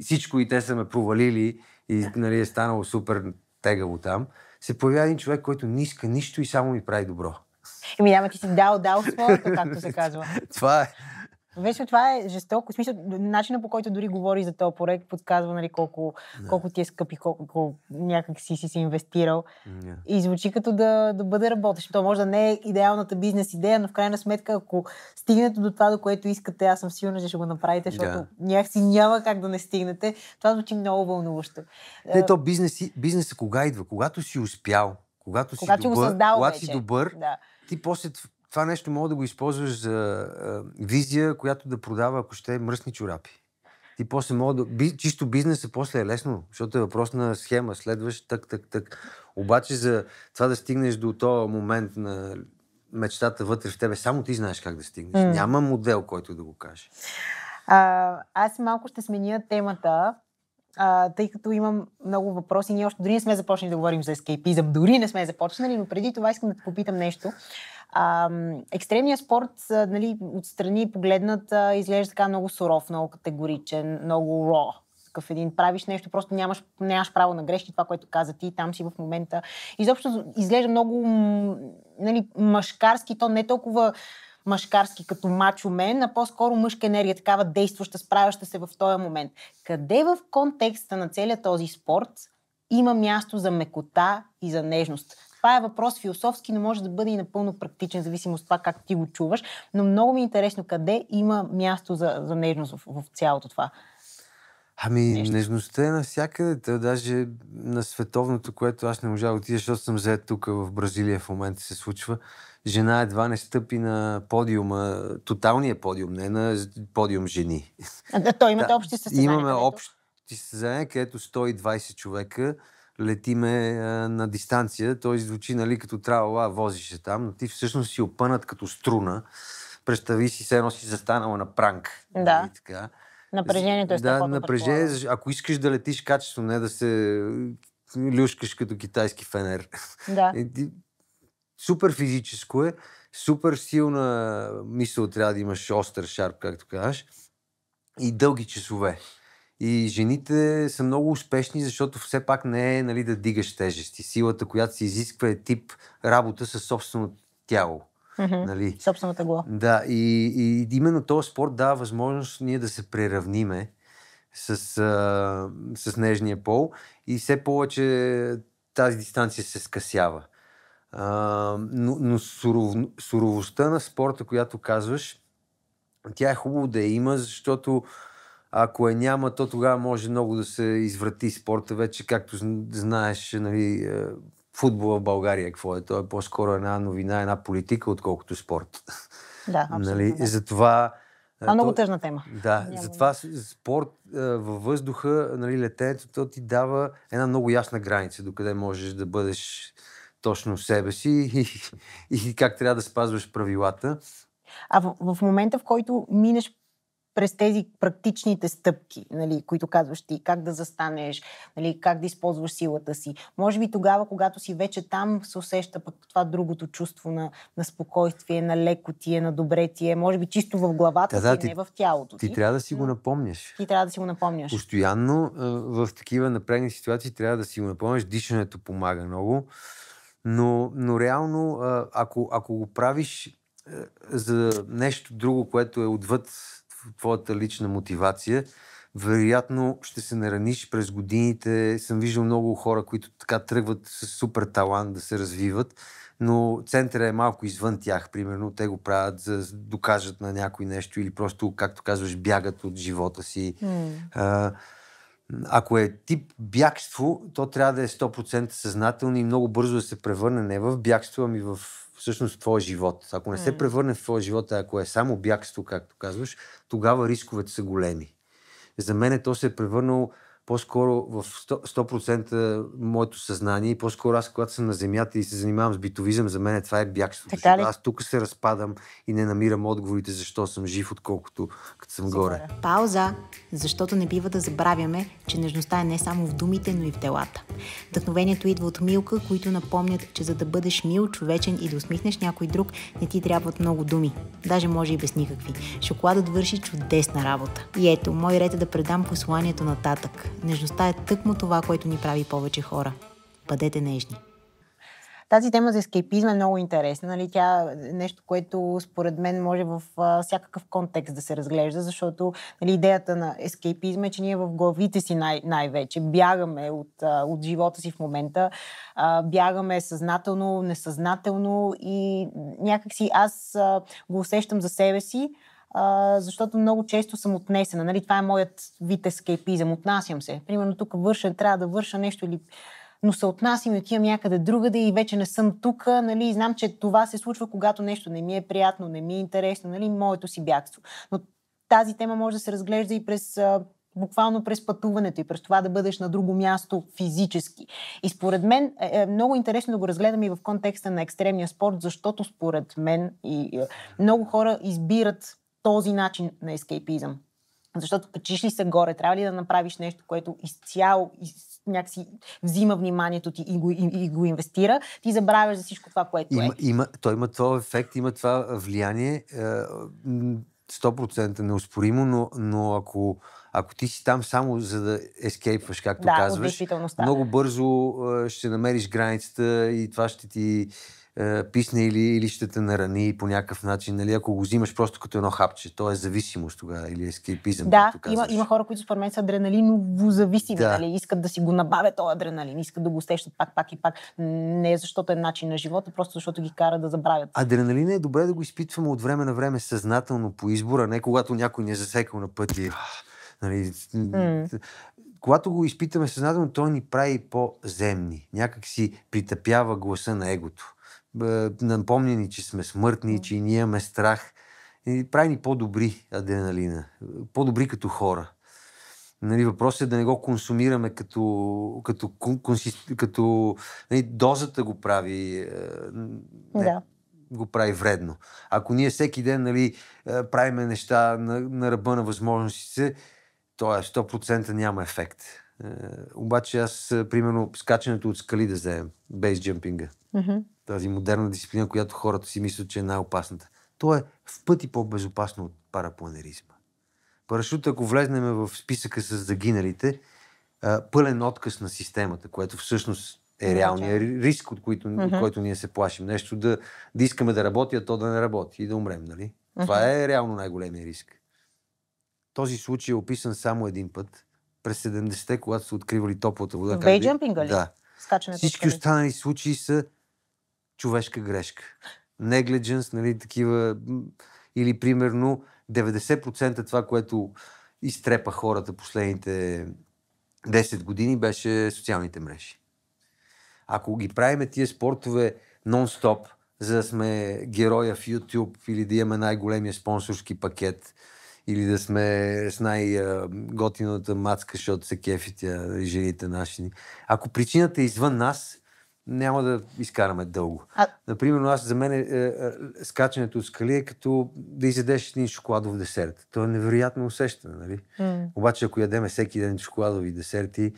S2: всичко и те са ме провалили и нали, е станало супер тегаво там, се появява един човек, който не иска нищо и само ми прави добро.
S1: Еми няма, ти си дал, дал своето, както се казва. това е. Вече това е жестоко. В смисъл, начинът по който дори говори за този проект подсказва нали, колко, да. колко ти е скъп и колко, колко някак си си се инвестирал. Yeah. И звучи като да, да бъде работещ. То може да не е идеалната бизнес идея, но в крайна сметка, ако стигнете до това, до което искате, аз съм сигурна, че ще го направите, защото yeah. някакси няма как да не стигнете. Това звучи много вълнуващо. Не, е, то
S2: бизнес, бизнес кога идва? Когато си успял, когато, когато си добър, когато вече. си добър да. ти после това нещо мога да го използваш за а, визия, която да продава, ако ще, е мръсни чорапи. Ти после мога да... Би, чисто бизнеса после е лесно, защото е въпрос на схема. Следваш так, так, так. Обаче за това да стигнеш до този момент на мечтата вътре в тебе, само ти знаеш как да стигнеш. Mm. Няма модел, който да го каже.
S1: А, аз малко ще сменя темата, а, тъй като имам много въпроси. Ние още дори не сме започнали да говорим за ескейпизъм, дори не сме започнали, но преди това искам да попитам нещо. А, екстремният спорт, нали, отстрани погледнат, изглежда така много суров, много категоричен, много ро, такъв един, правиш нещо, просто нямаш, нямаш право на грешки, това, което каза ти, там си в момента. Изобщо изглежда много нали, мъжкарски, то не толкова мъжкарски като мачо мен, а по-скоро мъжка енергия, такава действаща, справяща се в този момент. Къде в контекста на целият този спорт има място за мекота и за нежност? това е въпрос философски, но може да бъде и напълно практичен, зависимо от това как ти го чуваш. Но много ми е интересно къде има място за, за нежност в, в цялото това.
S2: Ами, нещо. нежността е навсякъде. Та, даже на световното, което аз не можа да отида, защото съм заед тук в Бразилия в момента се случва. Жена едва не стъпи на подиума, тоталния подиум, не на подиум жени.
S1: А, да, той имате общи състезания. Имаме
S2: където... общи състезания, където 120 човека летиме а, на дистанция. Той звучи, нали, като трябва, возиш се там, но ти всъщност си опънат като струна. Представи си, се едно си застанала на пранк. Нали, да. И така.
S1: Напрежението е Да, напрежение, е?
S2: ако искаш да летиш качество, не да се люшкаш като китайски фенер. Да. супер физическо е, супер силна мисъл трябва да имаш остър шарп, както казваш, и дълги часове. И жените са много успешни, защото все пак не е нали, да дигаш тежести. Силата, която се изисква е тип работа със собственото тяло. Mm-hmm. Нали? Собствено тегло. Да, и, и именно този спорт дава възможност ние да се преравниме с, а, с нежния пол и все повече тази дистанция се скъсява. А, но но суров, суровостта на спорта, която казваш, тя е хубаво да я има, защото ако е няма, то тогава може много да се изврати спорта вече, както знаеш, нали, е, футбола в България какво е. То е по-скоро една новина, една политика, отколкото спорт.
S1: Да, нали, абсолютно. Нали? Да. Затова...
S2: Е, а, то, много тъжна тема. Да, Няма. затова спорт е, във въздуха, нали, летенето, то ти дава една много ясна граница, докъде можеш да бъдеш точно себе си и, и как трябва да спазваш правилата.
S1: А в, в момента, в който минеш през тези практичните стъпки, нали, които казваш ти, как да застанеш, нали, как да използваш силата си. Може би тогава, когато си вече там, се усеща пък това другото чувство на, на спокойствие, на леко е, на добре е. може би чисто в главата да, ти, е, ти, не в тялото ти. Ти
S2: трябва да си го напомняш.
S1: Ти трябва да си го напомняш.
S2: Постоянно в такива напрегни ситуации трябва да си го напомняш. Дишането помага много. Но, но реално, ако, ако го правиш за нещо друго, което е отвъд твоята лична мотивация, вероятно ще се нараниш през годините. Съм виждал много хора, които така тръгват с супер талант да се развиват, но центъра е малко извън тях, примерно. Те го правят за да докажат на някой нещо или просто, както казваш, бягат от живота си. ако е тип бягство, то трябва да е 100% съзнателно и много бързо да се превърне не в бягство, ами в всъщност твоя живот. Ако не се превърне в твоя живот, ако е само бягство, както казваш, тогава рисковете са големи. За мен е то се е превърнало по-скоро в 100%, 100% моето съзнание и по-скоро аз, когато съм на земята и се занимавам с битовизъм, за мен това е бягство. Аз тук се разпадам и не намирам отговорите защо съм жив, отколкото като съм Супер. горе.
S1: Пауза, защото не бива да забравяме, че нежността е не само в думите, но и в делата. Вдъхновението идва от Милка, които напомнят, че за да бъдеш мил, човечен и да усмихнеш някой друг, не ти трябват много думи. Даже може и без никакви. Шоколадът върши чудесна работа. И ето, мой ред е да предам посланието нататък. Нежността е тъкмо това, което ни прави повече хора. Бъдете нежни. Тази тема за ескейпизма е много интересна. Нали? Тя е нещо, което според мен може в а, всякакъв контекст да се разглежда, защото нали, идеята на ескейпизма е, че ние в главите си най- най-вече бягаме от, а, от живота си в момента. А, бягаме съзнателно, несъзнателно и някакси аз а, го усещам за себе си а, защото много често съм отнесена. Нали? Това е моят вид ескейпизъм. Отнасям се. Примерно тук върша, трябва да върша нещо или но се отнасям и отивам някъде другаде и вече не съм тук. Нали? Знам, че това се случва, когато нещо не ми е приятно, не ми е интересно, нали? моето си бягство. Но тази тема може да се разглежда и през буквално през пътуването и през това да бъдеш на друго място физически. И според мен е, е много интересно да го разгледам и в контекста на екстремния спорт, защото според мен и е, много хора избират този начин на ескейпизъм. Защото качиш ли се горе, трябва ли да направиш нещо, което изцяло из, някакси взима вниманието ти и го, и, и го инвестира, ти забравяш за всичко това, което има, е.
S2: Има, той има това ефект, има това влияние, 100% неоспоримо, но, но ако, ако ти си там само за да ескейпваш, както да, казваш, много бързо ще намериш границата и това ще ти е, писне или, или ще те нарани по някакъв начин, нали, ако го взимаш просто като едно хапче. То е зависимост тогава или ескейпизъм. Да, има, има
S1: хора, които според мен са адреналиново зависими, да. нали, искат да си го набавят този адреналин, искат да го усещат пак, пак и пак. Не е защото е начин на живота, просто защото ги кара да забравят.
S2: Адреналина е добре да го изпитваме от време на време съзнателно по избора, не когато някой ни е засекал на пъти. Нали, Когато го изпитаме съзнателно, той ни прави по-земни. Някак си притъпява гласа на егото напомня ни, че сме смъртни, че ние имаме страх. И прави ни по-добри адреналина, по-добри като хора. Нали, въпросът е да не го консумираме като, като, консист, като нали, дозата го прави, е, не, да. го прави вредно. Ако ние всеки ден нали, е, правиме неща на, на ръба на възможностите, то е 100% няма ефект. Е, обаче аз, примерно, скачането от скали да вземем, бейсджампинга. Mm-hmm тази модерна дисциплина, която хората си мислят, че е най-опасната. То е в пъти по-безопасно от парапланеризма. Парашута, ако влезнем в списъка с загиналите, пълен отказ на системата, което всъщност е реалният риск, от който, mm-hmm. от който ние се плашим. Нещо да, да искаме да работи, а то да не работи и да умрем, нали? Mm-hmm. Това е реално най-големия риск. Този случай е описан само един път, през 70-те, когато са откривали топлата вода. Бейджампинга ли? Да. Всички останали случаи са човешка грешка. Неглидженс, нали, такива... Или, примерно, 90% това, което изтрепа хората последните 10 години, беше социалните мрежи. Ако ги правиме тия спортове нон-стоп, за да сме героя в YouTube или да имаме най-големия спонсорски пакет, или да сме с най-готината мацка, защото се кефите жените наши. Ако причината е извън нас, няма да изкараме дълго. А... Например, аз за мен е, е, е, скачането от скали е като да изядеш един шоколадов десерт. То е невероятно усещане, нали? Mm. Обаче, ако ядеме всеки ден шоколадови десерти,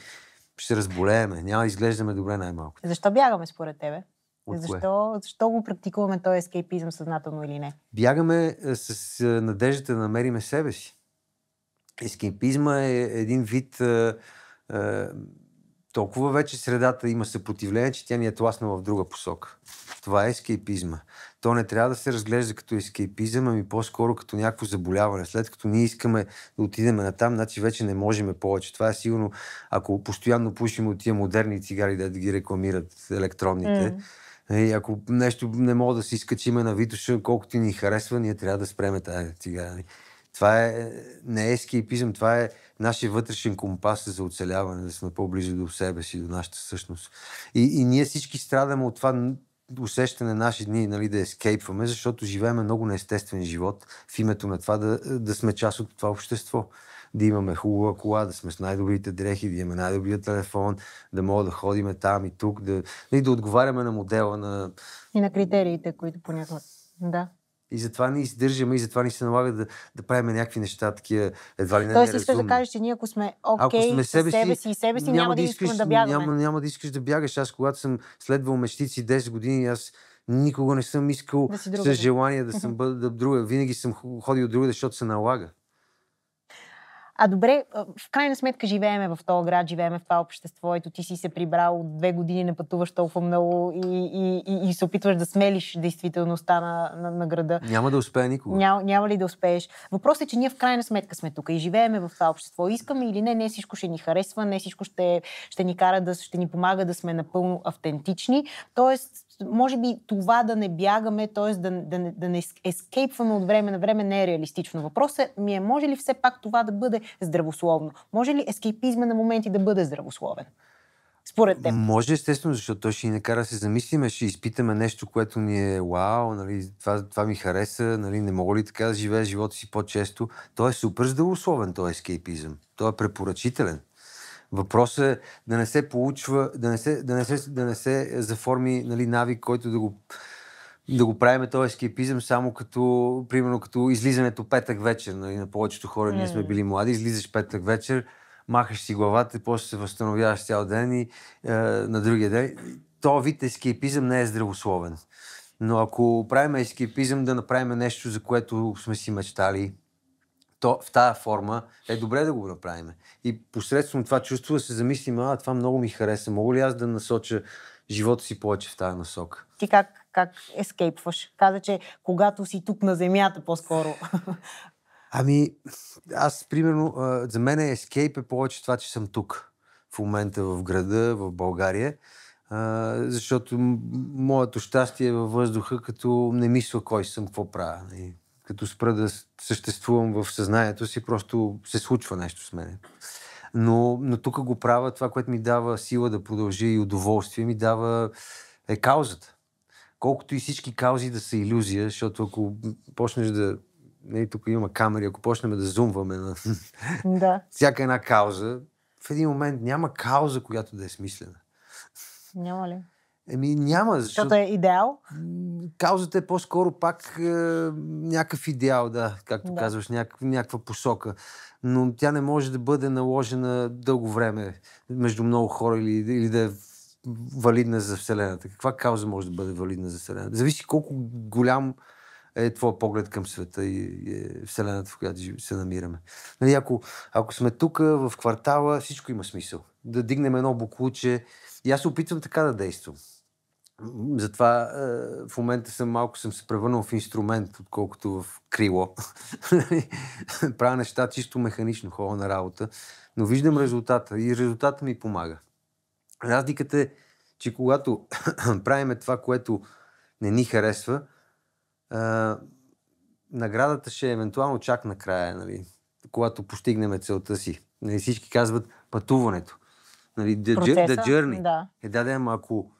S2: ще се разболееме, няма да изглеждаме добре най-малко.
S1: Е, защо бягаме според тебе? Е, от защо, кое? защо го практикуваме този ескейпизъм съзнателно или не?
S2: Бягаме е, с е, надеждата да намериме себе си. Ескейпизма е един вид е, толкова вече средата има съпротивление, че тя ни е тласна в друга посока. Това е ескейпизма. То не трябва да се разглежда като ескейпизъм, ами по-скоро като някакво заболяване. След като ние искаме да отидем натам, значи вече не можем повече. Това е сигурно, ако постоянно пушим от тия модерни цигари, да ги рекламират електронните. Mm. И ако нещо не мога да си изкачиме на Витоша, колкото ни харесва, ние трябва да спреме тази цигара. Това е, не е ескейпизъм, това е нашия вътрешен компас е за оцеляване, да сме по-близо до себе си, до нашата същност. И, и ние всички страдаме от това усещане наши дни нали, да ескейпваме, защото живеем много неестествен живот в името на това да, да сме част от това общество. Да имаме хубава кола, да сме с най-добрите дрехи, да имаме най-добрия телефон, да мога да ходим там и тук, да, и нали, да отговаряме на модела на...
S1: И на критериите, които понякога... Да.
S2: И затова не издържаме, и затова ни се налага да, да правим някакви неща, такива едва ли не Тоест, искаш да кажеш,
S1: че ние ако сме
S2: окей okay, сме себе, си, си, и себе си, няма, да, искаш да бягаме. Няма, няма да искаш да бягаш. Аз, когато съм следвал мечтици 10 години, аз никога не съм искал да с желание да съм бъда да друга. Винаги съм ходил друга, защото се налага
S1: а добре, в крайна сметка живееме в този град, живееме в това общество, ето ти си се прибрал две години, не пътуваш толкова много и, и, и, и се опитваш да смелиш действителността на, на, на града.
S2: Няма да успее никога.
S1: Ня, няма ли да успееш? Въпросът е, че ние в крайна сметка сме тук и живееме в това общество. Искаме или не, не всичко ще ни харесва, не всичко ще, ще ни кара да ще ни помага да сме напълно автентични. Тоест, може би това да не бягаме, т.е. Да, да, не, да не ескейпваме от време на време не е реалистично. Въпросът е, ми е, може ли все пак това да бъде здравословно? Може ли ескейпизма на моменти да бъде здравословен?
S2: Според теб. Може, естествено, защото той ще ни накара да се замислиме, ще изпитаме нещо, което ни е вау, нали, това, това ми хареса, нали, не мога ли така да живея живота си по-често. Той е супер здравословен, този ескейпизъм. Той е препоръчителен. Въпросът е да не се получва, да не се, да не се, да не се заформи нали, навик, който да го да го правим този ескепизъм само като, примерно, като излизането петък вечер. Нали, на повечето хора mm. ние сме били млади, излизаш петък вечер, махаш си главата, после се възстановяваш цял ден и е, на другия ден. То вид ескепизъм не е здравословен. Но ако правим ескепизъм, да направим нещо, за което сме си мечтали, то, в тая форма е добре да го направим. И посредством това чувство да се замислим, а това много ми хареса, мога ли аз да насоча живота си повече в тази насока?
S1: Ти как, как ескейпваш? Каза, че когато си тук на земята по-скоро.
S2: Ами, аз примерно, за мен ескейп е повече това, че съм тук в момента в града, в България. А, защото моето щастие е във въздуха, като не мисля кой съм, какво правя. Нали като спра да съществувам в съзнанието си, просто се случва нещо с мене. Но, но тук го правя, това, което ми дава сила да продължи и удоволствие, ми дава е каузата. Колкото и всички каузи да са иллюзия, защото ако почнеш да Не, тук има камери, ако почнем да зумваме на да. всяка една кауза, в един момент няма кауза, която да е смислена. Няма ли? Еми няма, защото... Защото е идеал? Каузата е по-скоро пак е, някакъв идеал, да, както да. казваш, някаква, някаква посока. Но тя не може да бъде наложена дълго време между много хора или, или да е валидна за Вселената. Каква кауза може да бъде валидна за Вселената? Зависи колко голям е твой поглед към света и е Вселената, в която се намираме. Нали, ако, ако сме тук, в квартала, всичко има смисъл. Да дигнем едно буклуче. И аз се опитвам така да действам затова е, в момента съм малко съм се превърнал в инструмент, отколкото в крило. Нали? Правя неща чисто механично, хора на работа, но виждам резултата и резултата ми помага. Разликата е, че когато правиме това, което не ни харесва, е, наградата ще е евентуално чак накрая, нали, когато постигнем целта си. Нали, всички казват пътуването. Нали, the, Процеса, the journey. Да. Е, да, да, ако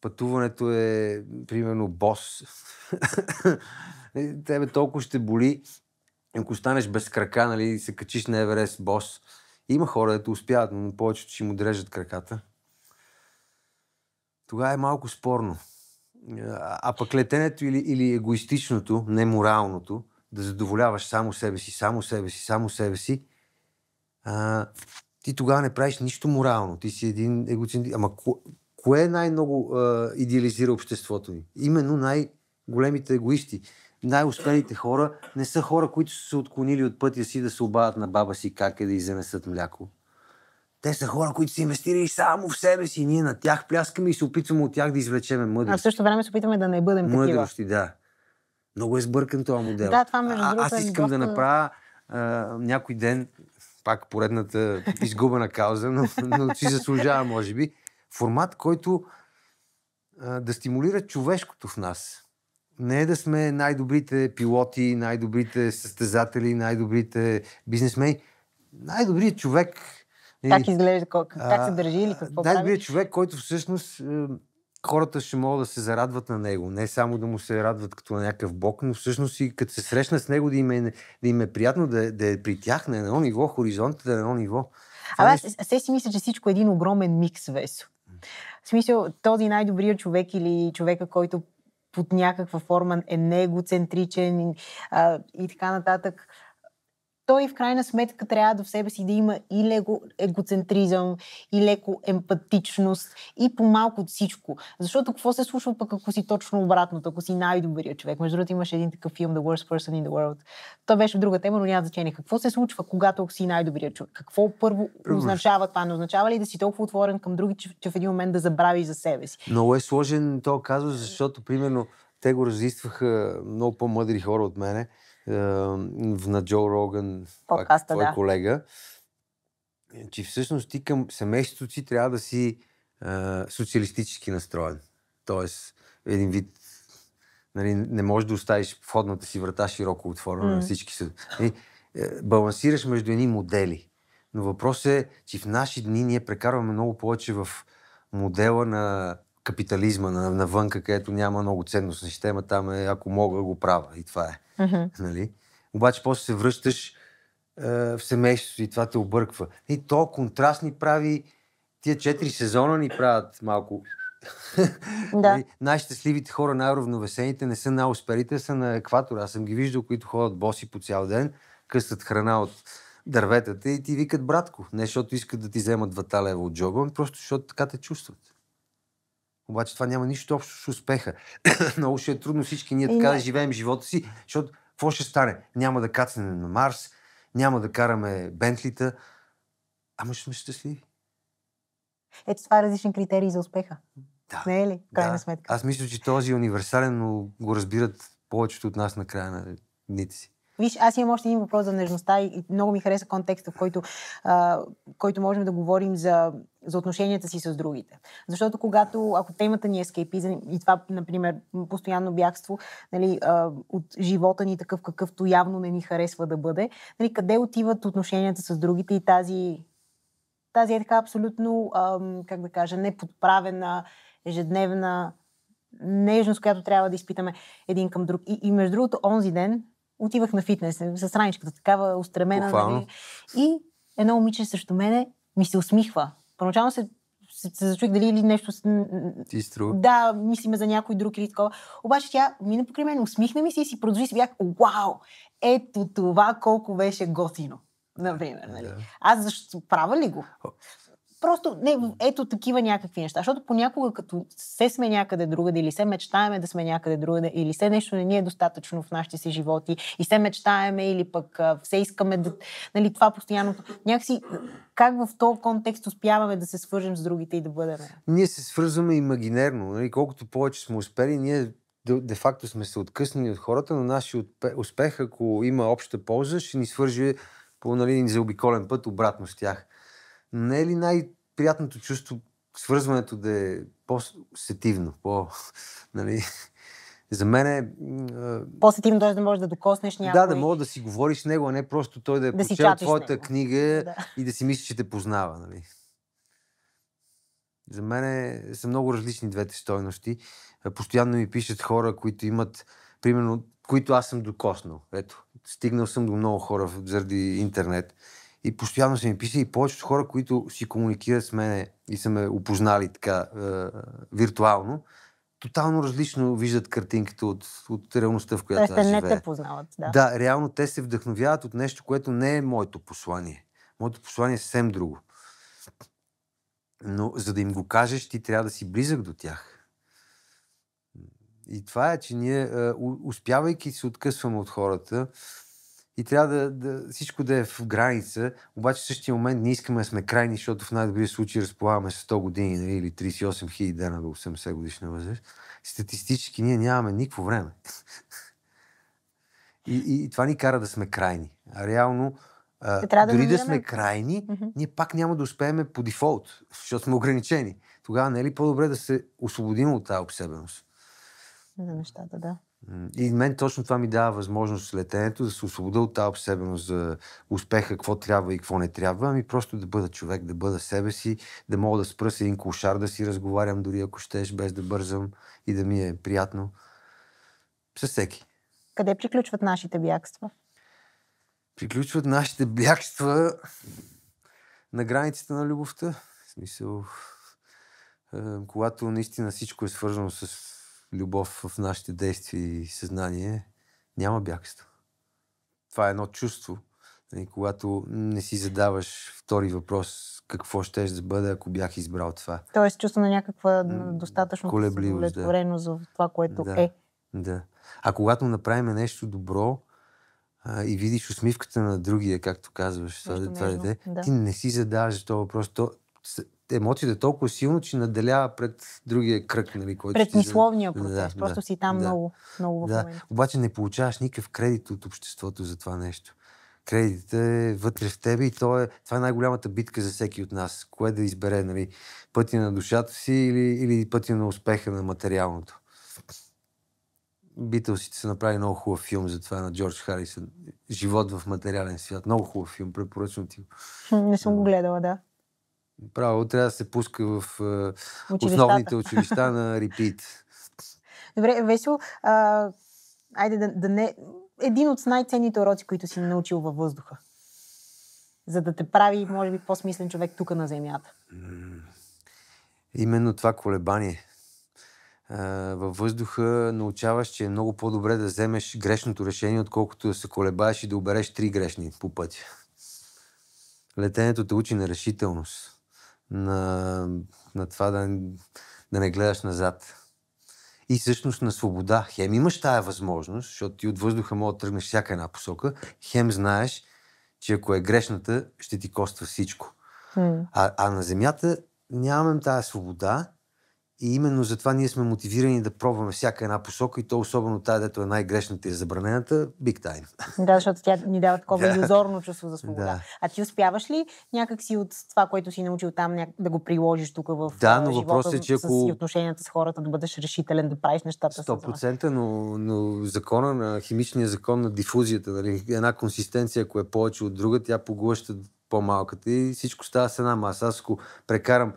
S2: пътуването е, примерно, бос. Тебе толкова ще боли, ако станеш без крака, нали, се качиш на Еверес, бос. Има хора, които успяват, но повечето ще му дрежат краката. Тогава е малко спорно. А, а пък летенето или, или егоистичното, неморалното, да задоволяваш само себе си, само себе си, само себе си, а, ти тогава не правиш нищо морално. Ти си един егоцентричен. Ама Кое е най-много а, идеализира обществото ни? Именно най-големите егоисти. Най-успелите хора не са хора, които са се отклонили от пътя си да се обадят на баба си как е да изнесат мляко. Те са хора, които са инвестирали само в себе си. Ние на тях пляскаме и се опитваме от тях да извлечеме мъдрост. А в същото
S1: време се опитваме да не бъдем мъдрости, такива. Мъдрости,
S2: да. Много е сбъркан този модел. Да, това между Аз е искам доста... да направя а, някой ден пак поредната изгубена кауза, но, но си заслужава, може би формат, който а, да стимулира човешкото в нас. Не е да сме най-добрите пилоти, най-добрите състезатели, най-добрите бизнесмени. Най-добрият човек. Е- как изглежда, как, а, как се държи или какво Най-добрият човек, който всъщност е, хората ще могат да се зарадват на него. Не само да му се радват като на някакъв бог, но всъщност и като се срещна с него да им е, да им е приятно да, да е при тях на едно ниво, хоризонта да е на едно ниво.
S1: Абе, аз, се си мисля, че всичко е един огромен микс, Весо. В смисъл, този най-добрият човек или човека, който под някаква форма е негоцентричен а, и така нататък той в крайна сметка трябва в себе си да има и леко егоцентризъм, и леко емпатичност, и по-малко от всичко. Защото какво се случва пък ако си точно обратното, ако си най-добрият човек? Между другото имаше един такъв филм The Worst Person in the World. Той беше друга тема, но няма значение. Какво се случва, когато си най-добрият човек? Какво първо означава това? Не означава ли да си толкова отворен към други, че, че в един момент да забрави за себе си?
S2: Много е сложен то казва, защото примерно те го разистваха много по-мъдри хора от мене на Джо Роган, Подкаста, пак твой да. колега, е, че всъщност ти към семейството си трябва да си а, социалистически настроен. Тоест, един вид нали, не можеш да оставиш входната си врата широко отворена mm. на всички. Са, нали, е, балансираш между едни модели. Но въпросът е, че в наши дни ние прекарваме много повече в модела на капитализма на, навънка, където няма много на система, там е ако мога го правя и това е. Mm-hmm. Нали? Обаче после се връщаш е, в семейството и това те обърква. И то контраст ни прави, тия четири сезона ни правят малко да. Нали? Най-щастливите хора, най-равновесените не са най успелите са на екватора. Аз съм ги виждал, които ходят боси по цял ден, къстат храна от дърветата и ти викат братко. Не защото искат да ти вземат двата лева от джоба, ами просто защото така те чувстват. Обаче това няма нищо общо с успеха. Много ще е трудно всички ние така да живеем живота си, защото какво ще стане? Няма да кацнем на Марс, няма да караме Бентлита, ама ще сме щастливи.
S1: Ето това е различни критерии за успеха. Да. Не е ли?
S2: Крайна да. сметка. Аз мисля, че този е универсален, но го разбират повечето от нас на края на дните си.
S1: Виж, аз имам още един въпрос за нежността и много ми хареса контекста, в който, а, който можем да говорим за, за отношенията си с другите. Защото когато, ако темата ни е скейпизъм и това, например, постоянно бягство нали, а, от живота ни такъв какъвто явно не ни харесва да бъде, нали, къде отиват отношенията с другите и тази, тази е така абсолютно, а, как да кажа, неподправена, ежедневна нежност, която трябва да изпитаме един към друг. И, и между другото, онзи ден, отивах на фитнес с раничката такава, устремена. Нали? И едно момиче срещу мене ми се усмихва. Първоначално се се, се зачуих дали или нещо... Ти струва. Да, мислиме за някой друг или такова. Обаче тя мина покри мен, усмихна ми се и си продължи си бях, вау, ето това колко беше готино. Например, нали? Да. Аз защо, права ли го? Просто, не, ето такива някакви неща. Защото понякога, като се сме някъде другаде или се мечтаеме да сме някъде другаде, или се нещо не ни е достатъчно в нашите си животи, и се мечтаеме, или пък все искаме да... Нали, това постоянно... Някакси, как в този контекст успяваме да се свържем с другите и да бъдем?
S2: Ние се свързваме имагинерно. Нали? Колкото повече сме успели, ние де-факто сме се откъснали от хората, но нашия успех, ако има обща полза, ще ни свържи по нали, заобиколен път обратно с тях не е ли най-приятното чувство свързването да е по-сетивно, по... Нали, за мен е... По-сетивно, т.е. да можеш да докоснеш някой. Да, да мога да си говориш с него, а не просто той да е почел прочел твоята него. книга да. и да си мисли, че те познава. Нали. За мен е, са много различни двете стойности. Е, постоянно ми пишат хора, които имат, примерно, които аз съм докоснал. Ето, стигнал съм до много хора заради интернет и постоянно се ми писа и повечето хора, които си комуникират с мене и са ме опознали така е, виртуално, тотално различно виждат картинките от, от реалността, в която Тоест, аз живея. не те познават, да. Да, реално те се вдъхновяват от нещо, което не е моето послание. Моето послание е съвсем друго. Но за да им го кажеш, ти трябва да си близък до тях. И това е, че ние, е, успявайки се откъсваме от хората, и трябва да, да, всичко да е в граница, обаче в същия момент не искаме да сме крайни, защото в най-добрия случай разполагаме 100 години нали, или 38 хиляди дена до 80 годишна възраст. Статистически ние нямаме никакво време. и, и, и това ни кара да сме крайни. А реално, а, да дори да сме крайни, mm-hmm. ние пак няма да успеем по дефолт, защото сме ограничени. Тогава не е ли по-добре да се освободим от тази обсебеност?
S1: За нещата, да.
S2: И мен точно това ми дава възможност летенето да се освобода от тази обсебеност за успеха, какво трябва и какво не трябва, ами просто да бъда човек, да бъда себе си, да мога да спра с един кошар, да си разговарям дори ако щеш, без да бързам и да ми е приятно. С всеки.
S1: Къде приключват нашите
S2: бягства? Приключват нашите бягства на границата на любовта. В смисъл, е, когато наистина всичко е свързано с любов в нашите действия и съзнание, няма бягство. Това е едно чувство. И нали, когато не си задаваш втори въпрос, какво ще да бъде, ако бях избрал това.
S1: Тоест чувство на някаква достатъчно удовлетвореност да. за това, което да, е.
S2: Да. А когато направим нещо добро, а, и видиш усмивката на другия, както казваш, това, е- това дете, да. ти не си задаваш този въпрос. То, емоциите толкова силно, че наделява пред другия кръг, нали, който Пред мисловния процес. Да, Просто да, си там да,
S1: много, много в да.
S2: Обаче не получаваш никакъв кредит от обществото за това нещо. Кредитът е вътре в тебе и то е, това е най-голямата битка за всеки от нас. Кое да избере, нали, пътя на душата си или, или пътя на успеха на материалното. Битълсите са направили много хубав филм за това на Джордж Харрисън. Живот в материален свят. Много хубав филм, препоръчвам ти.
S1: Не съм го гледала, да.
S2: Право, трябва да се пуска в е, основните училища на репит.
S1: Добре, Весо, а, айде да, да не... Един от най-ценните уроци, които си научил във въздуха. За да те прави, може би, по-смислен човек тук на земята.
S2: Именно това колебание. А, във въздуха научаваш, че е много по-добре да вземеш грешното решение, отколкото да се колебаеш и да обереш три грешни по пътя. Летенето те учи на решителност на, на това да, да не гледаш назад. И всъщност на свобода. Хем имаш тая възможност, защото ти от въздуха може да тръгнеш всяка една посока. Хем знаеш, че ако е грешната, ще ти коства всичко. Hmm. А, а на земята нямаме тая свобода и именно затова ние сме мотивирани да пробваме всяка една посока и то особено тая, дето е най-грешната и забранената, биг тайм.
S1: Да, защото тя ни дава такова иллюзорно чувство за свобода. Да. А ти успяваш ли някакси от това, което си научил там, да го приложиш тук в Да, но е, че ако... С отношенията с хората, да бъдеш решителен, да правиш нещата.
S2: 100%, но, но закона на химичния закон на дифузията, нали? една консистенция, ако е повече от друга, тя поглъща по-малката и всичко става с една маса. Аз ако прекарам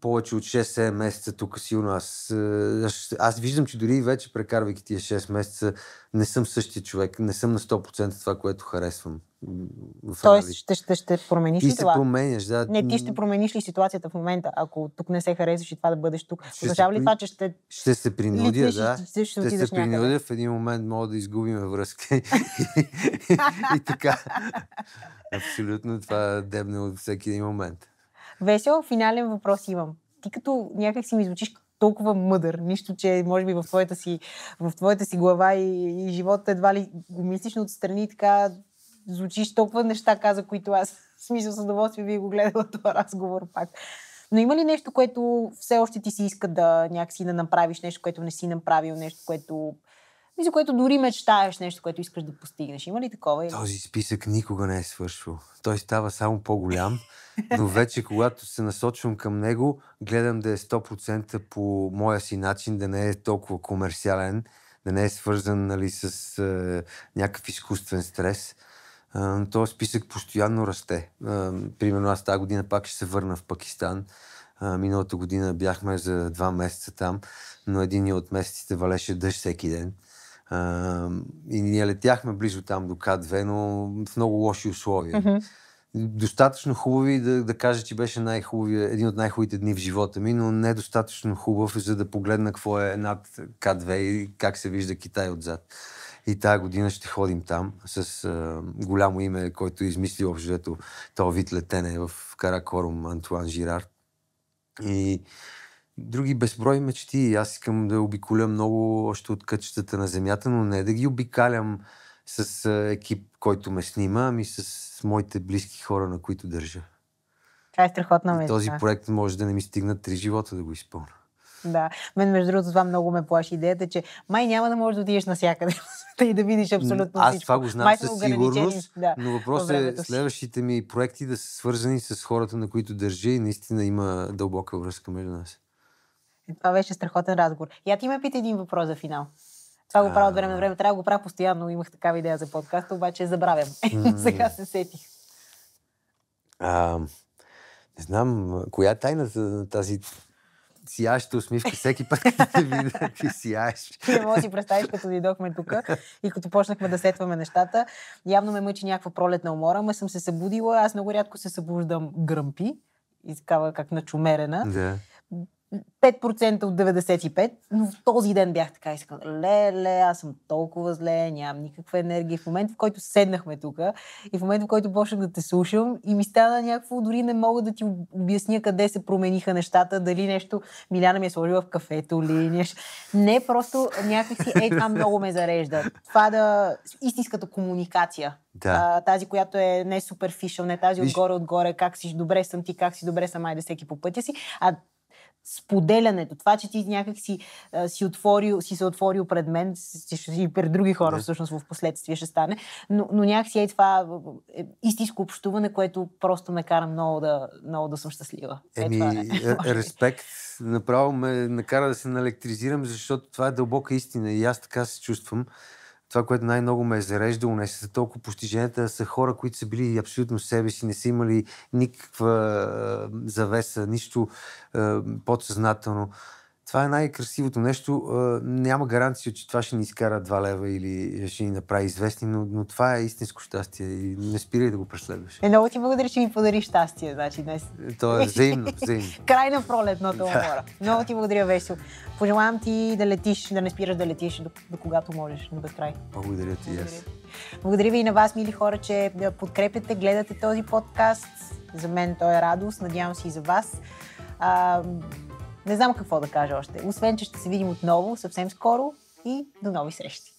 S2: повече от 6-7 месеца тук силно. Аз, е, аз, аз виждам, че дори вече прекарвайки тия 6 месеца, не съм същия човек. Не съм на 100% това, което харесвам. Тоест, ще,
S1: ще, ще промениш ти ли това? Ти се променяш, да. Не, ти ще промениш ли ситуацията в момента, ако тук не се харесваш и това да бъдеш тук? Ще Означава ли това, че ще...
S2: Ще се принудя, да. Ще, ще, ще, ще се принудя. Някъде. В един момент мога да изгубим връзка. и така. Абсолютно това е дебне от всеки един момент.
S1: Весел, финален въпрос имам. Ти като някак си ми звучиш толкова мъдър, нищо, че може би в твоята си, в твоята си глава и, и живота едва ли го мислиш, но отстрани така звучиш толкова неща, каза, които аз в смисъл с удоволствие би го гледала това разговор пак. Но има ли нещо, което все още ти си иска да някакси да направиш, нещо, което не си направил, нещо, което и за което дори мечтаеш нещо, което искаш да постигнеш. Има ли такова? Този
S2: списък никога не е свършил. Той става само по-голям но вече когато се насочвам към него, гледам да е 100% по моя си начин, да не е толкова комерциален, да не е свързан нали, с е, някакъв изкуствен стрес. Е, този списък постоянно расте. Е, примерно аз тази година пак ще се върна в Пакистан. Е, миналата година бяхме за два месеца там, но един от месеците валеше дъжд всеки ден. Uh, и ние летяхме близо там до К2, но в много лоши условия. Mm-hmm достатъчно хубави да, да кажа, че беше най-хубавия, един от най-хубавите дни в живота ми, но не достатъчно хубав, за да погледна какво е над К2 и как се вижда Китай отзад. И тази година ще ходим там с а, голямо име, който измисли общо този вид летене в Каракорум Антуан Жирард. И други безброй мечти. Аз искам да обиколя много още от кътчетата на земята, но не да ги обикалям с екип, който ме снима, ами с моите близки хора, на които държа.
S1: Това е страхотна мечта. Този
S2: проект може да не ми стигнат три живота да го изпълня.
S1: Да. Мен, между другото, това много ме плаши идеята, че май няма да можеш да отидеш навсякъде и да видиш абсолютно Аз всичко. Аз това го знам май със сигурност, да, но въпросът е
S2: следващите ми проекти да са свързани с хората, на които държа и наистина има дълбока връзка между нас.
S1: Е, това беше страхотен разговор. Я ти ме пита един въпрос за финал. Това го правя от време на време. Трябва да го правя постоянно. Имах такава идея за подкаст, обаче забравям. Сега се сетих.
S2: А, не знам, коя е тайната на тази сияща усмивка всеки път, като те видя, ти сияеш. не мога да
S1: си представиш, като дойдохме тук и като почнахме да сетваме нещата. Явно ме мъчи някаква пролетна умора, ме съм се събудила. Аз много рядко се събуждам гръмпи и такава как начумерена. Да. 5% от 95, но в този ден бях така и Ле, леле, аз съм толкова зле, нямам никаква енергия. В момента, в който седнахме тук и в момента, в който почнах да те слушам и ми стана някакво, дори не мога да ти обясня къде се промениха нещата, дали нещо Миляна ми е сложила в кафето ли нещо. Не, просто някакси, е, това много ме зарежда. Това да, истинската комуникация. Да. А, тази, която е не суперфишъл, не тази Виж... отгоре-отгоре, как си добре съм ти, как си добре съм айде всеки по пътя си, а споделянето, това, че ти някак си, а, си, отворил, си се отворил пред мен, си, и пред други хора, yeah. всъщност в последствие ще стане, но, но си е това е, истинско общуване, което просто ме кара много да, много да съм щастлива. Е, Еми, е, е, е.
S2: респект, направо ме накара да се наелектризирам, защото това е дълбока истина и аз така се чувствам това, което най-много ме е зареждало, не са толкова постиженията, са хора, които са били абсолютно себе си, не са имали никаква завеса, нищо подсъзнателно. Това е най-красивото нещо. Няма гаранция, че това ще ни изкара 2 лева или ще ни направи известни, но, но това е истинско щастие и не спирай да го преследваш.
S1: Е, много ти благодаря, че ми подари щастие значи, днес.
S2: То е взаимно, взаимно.
S1: Край на пролетното да. умора. Много ти благодаря, Весо. Пожелавам ти да летиш, да не спираш да летиш до, до когато можеш, до безкрай.
S2: Благодаря ти, благодаря.
S1: Благодаря ви и на вас, мили хора, че подкрепяте, гледате този подкаст. За мен той е радост, надявам се и за вас. Не знам какво да кажа още. Освен, че ще се видим отново съвсем скоро и до нови срещи.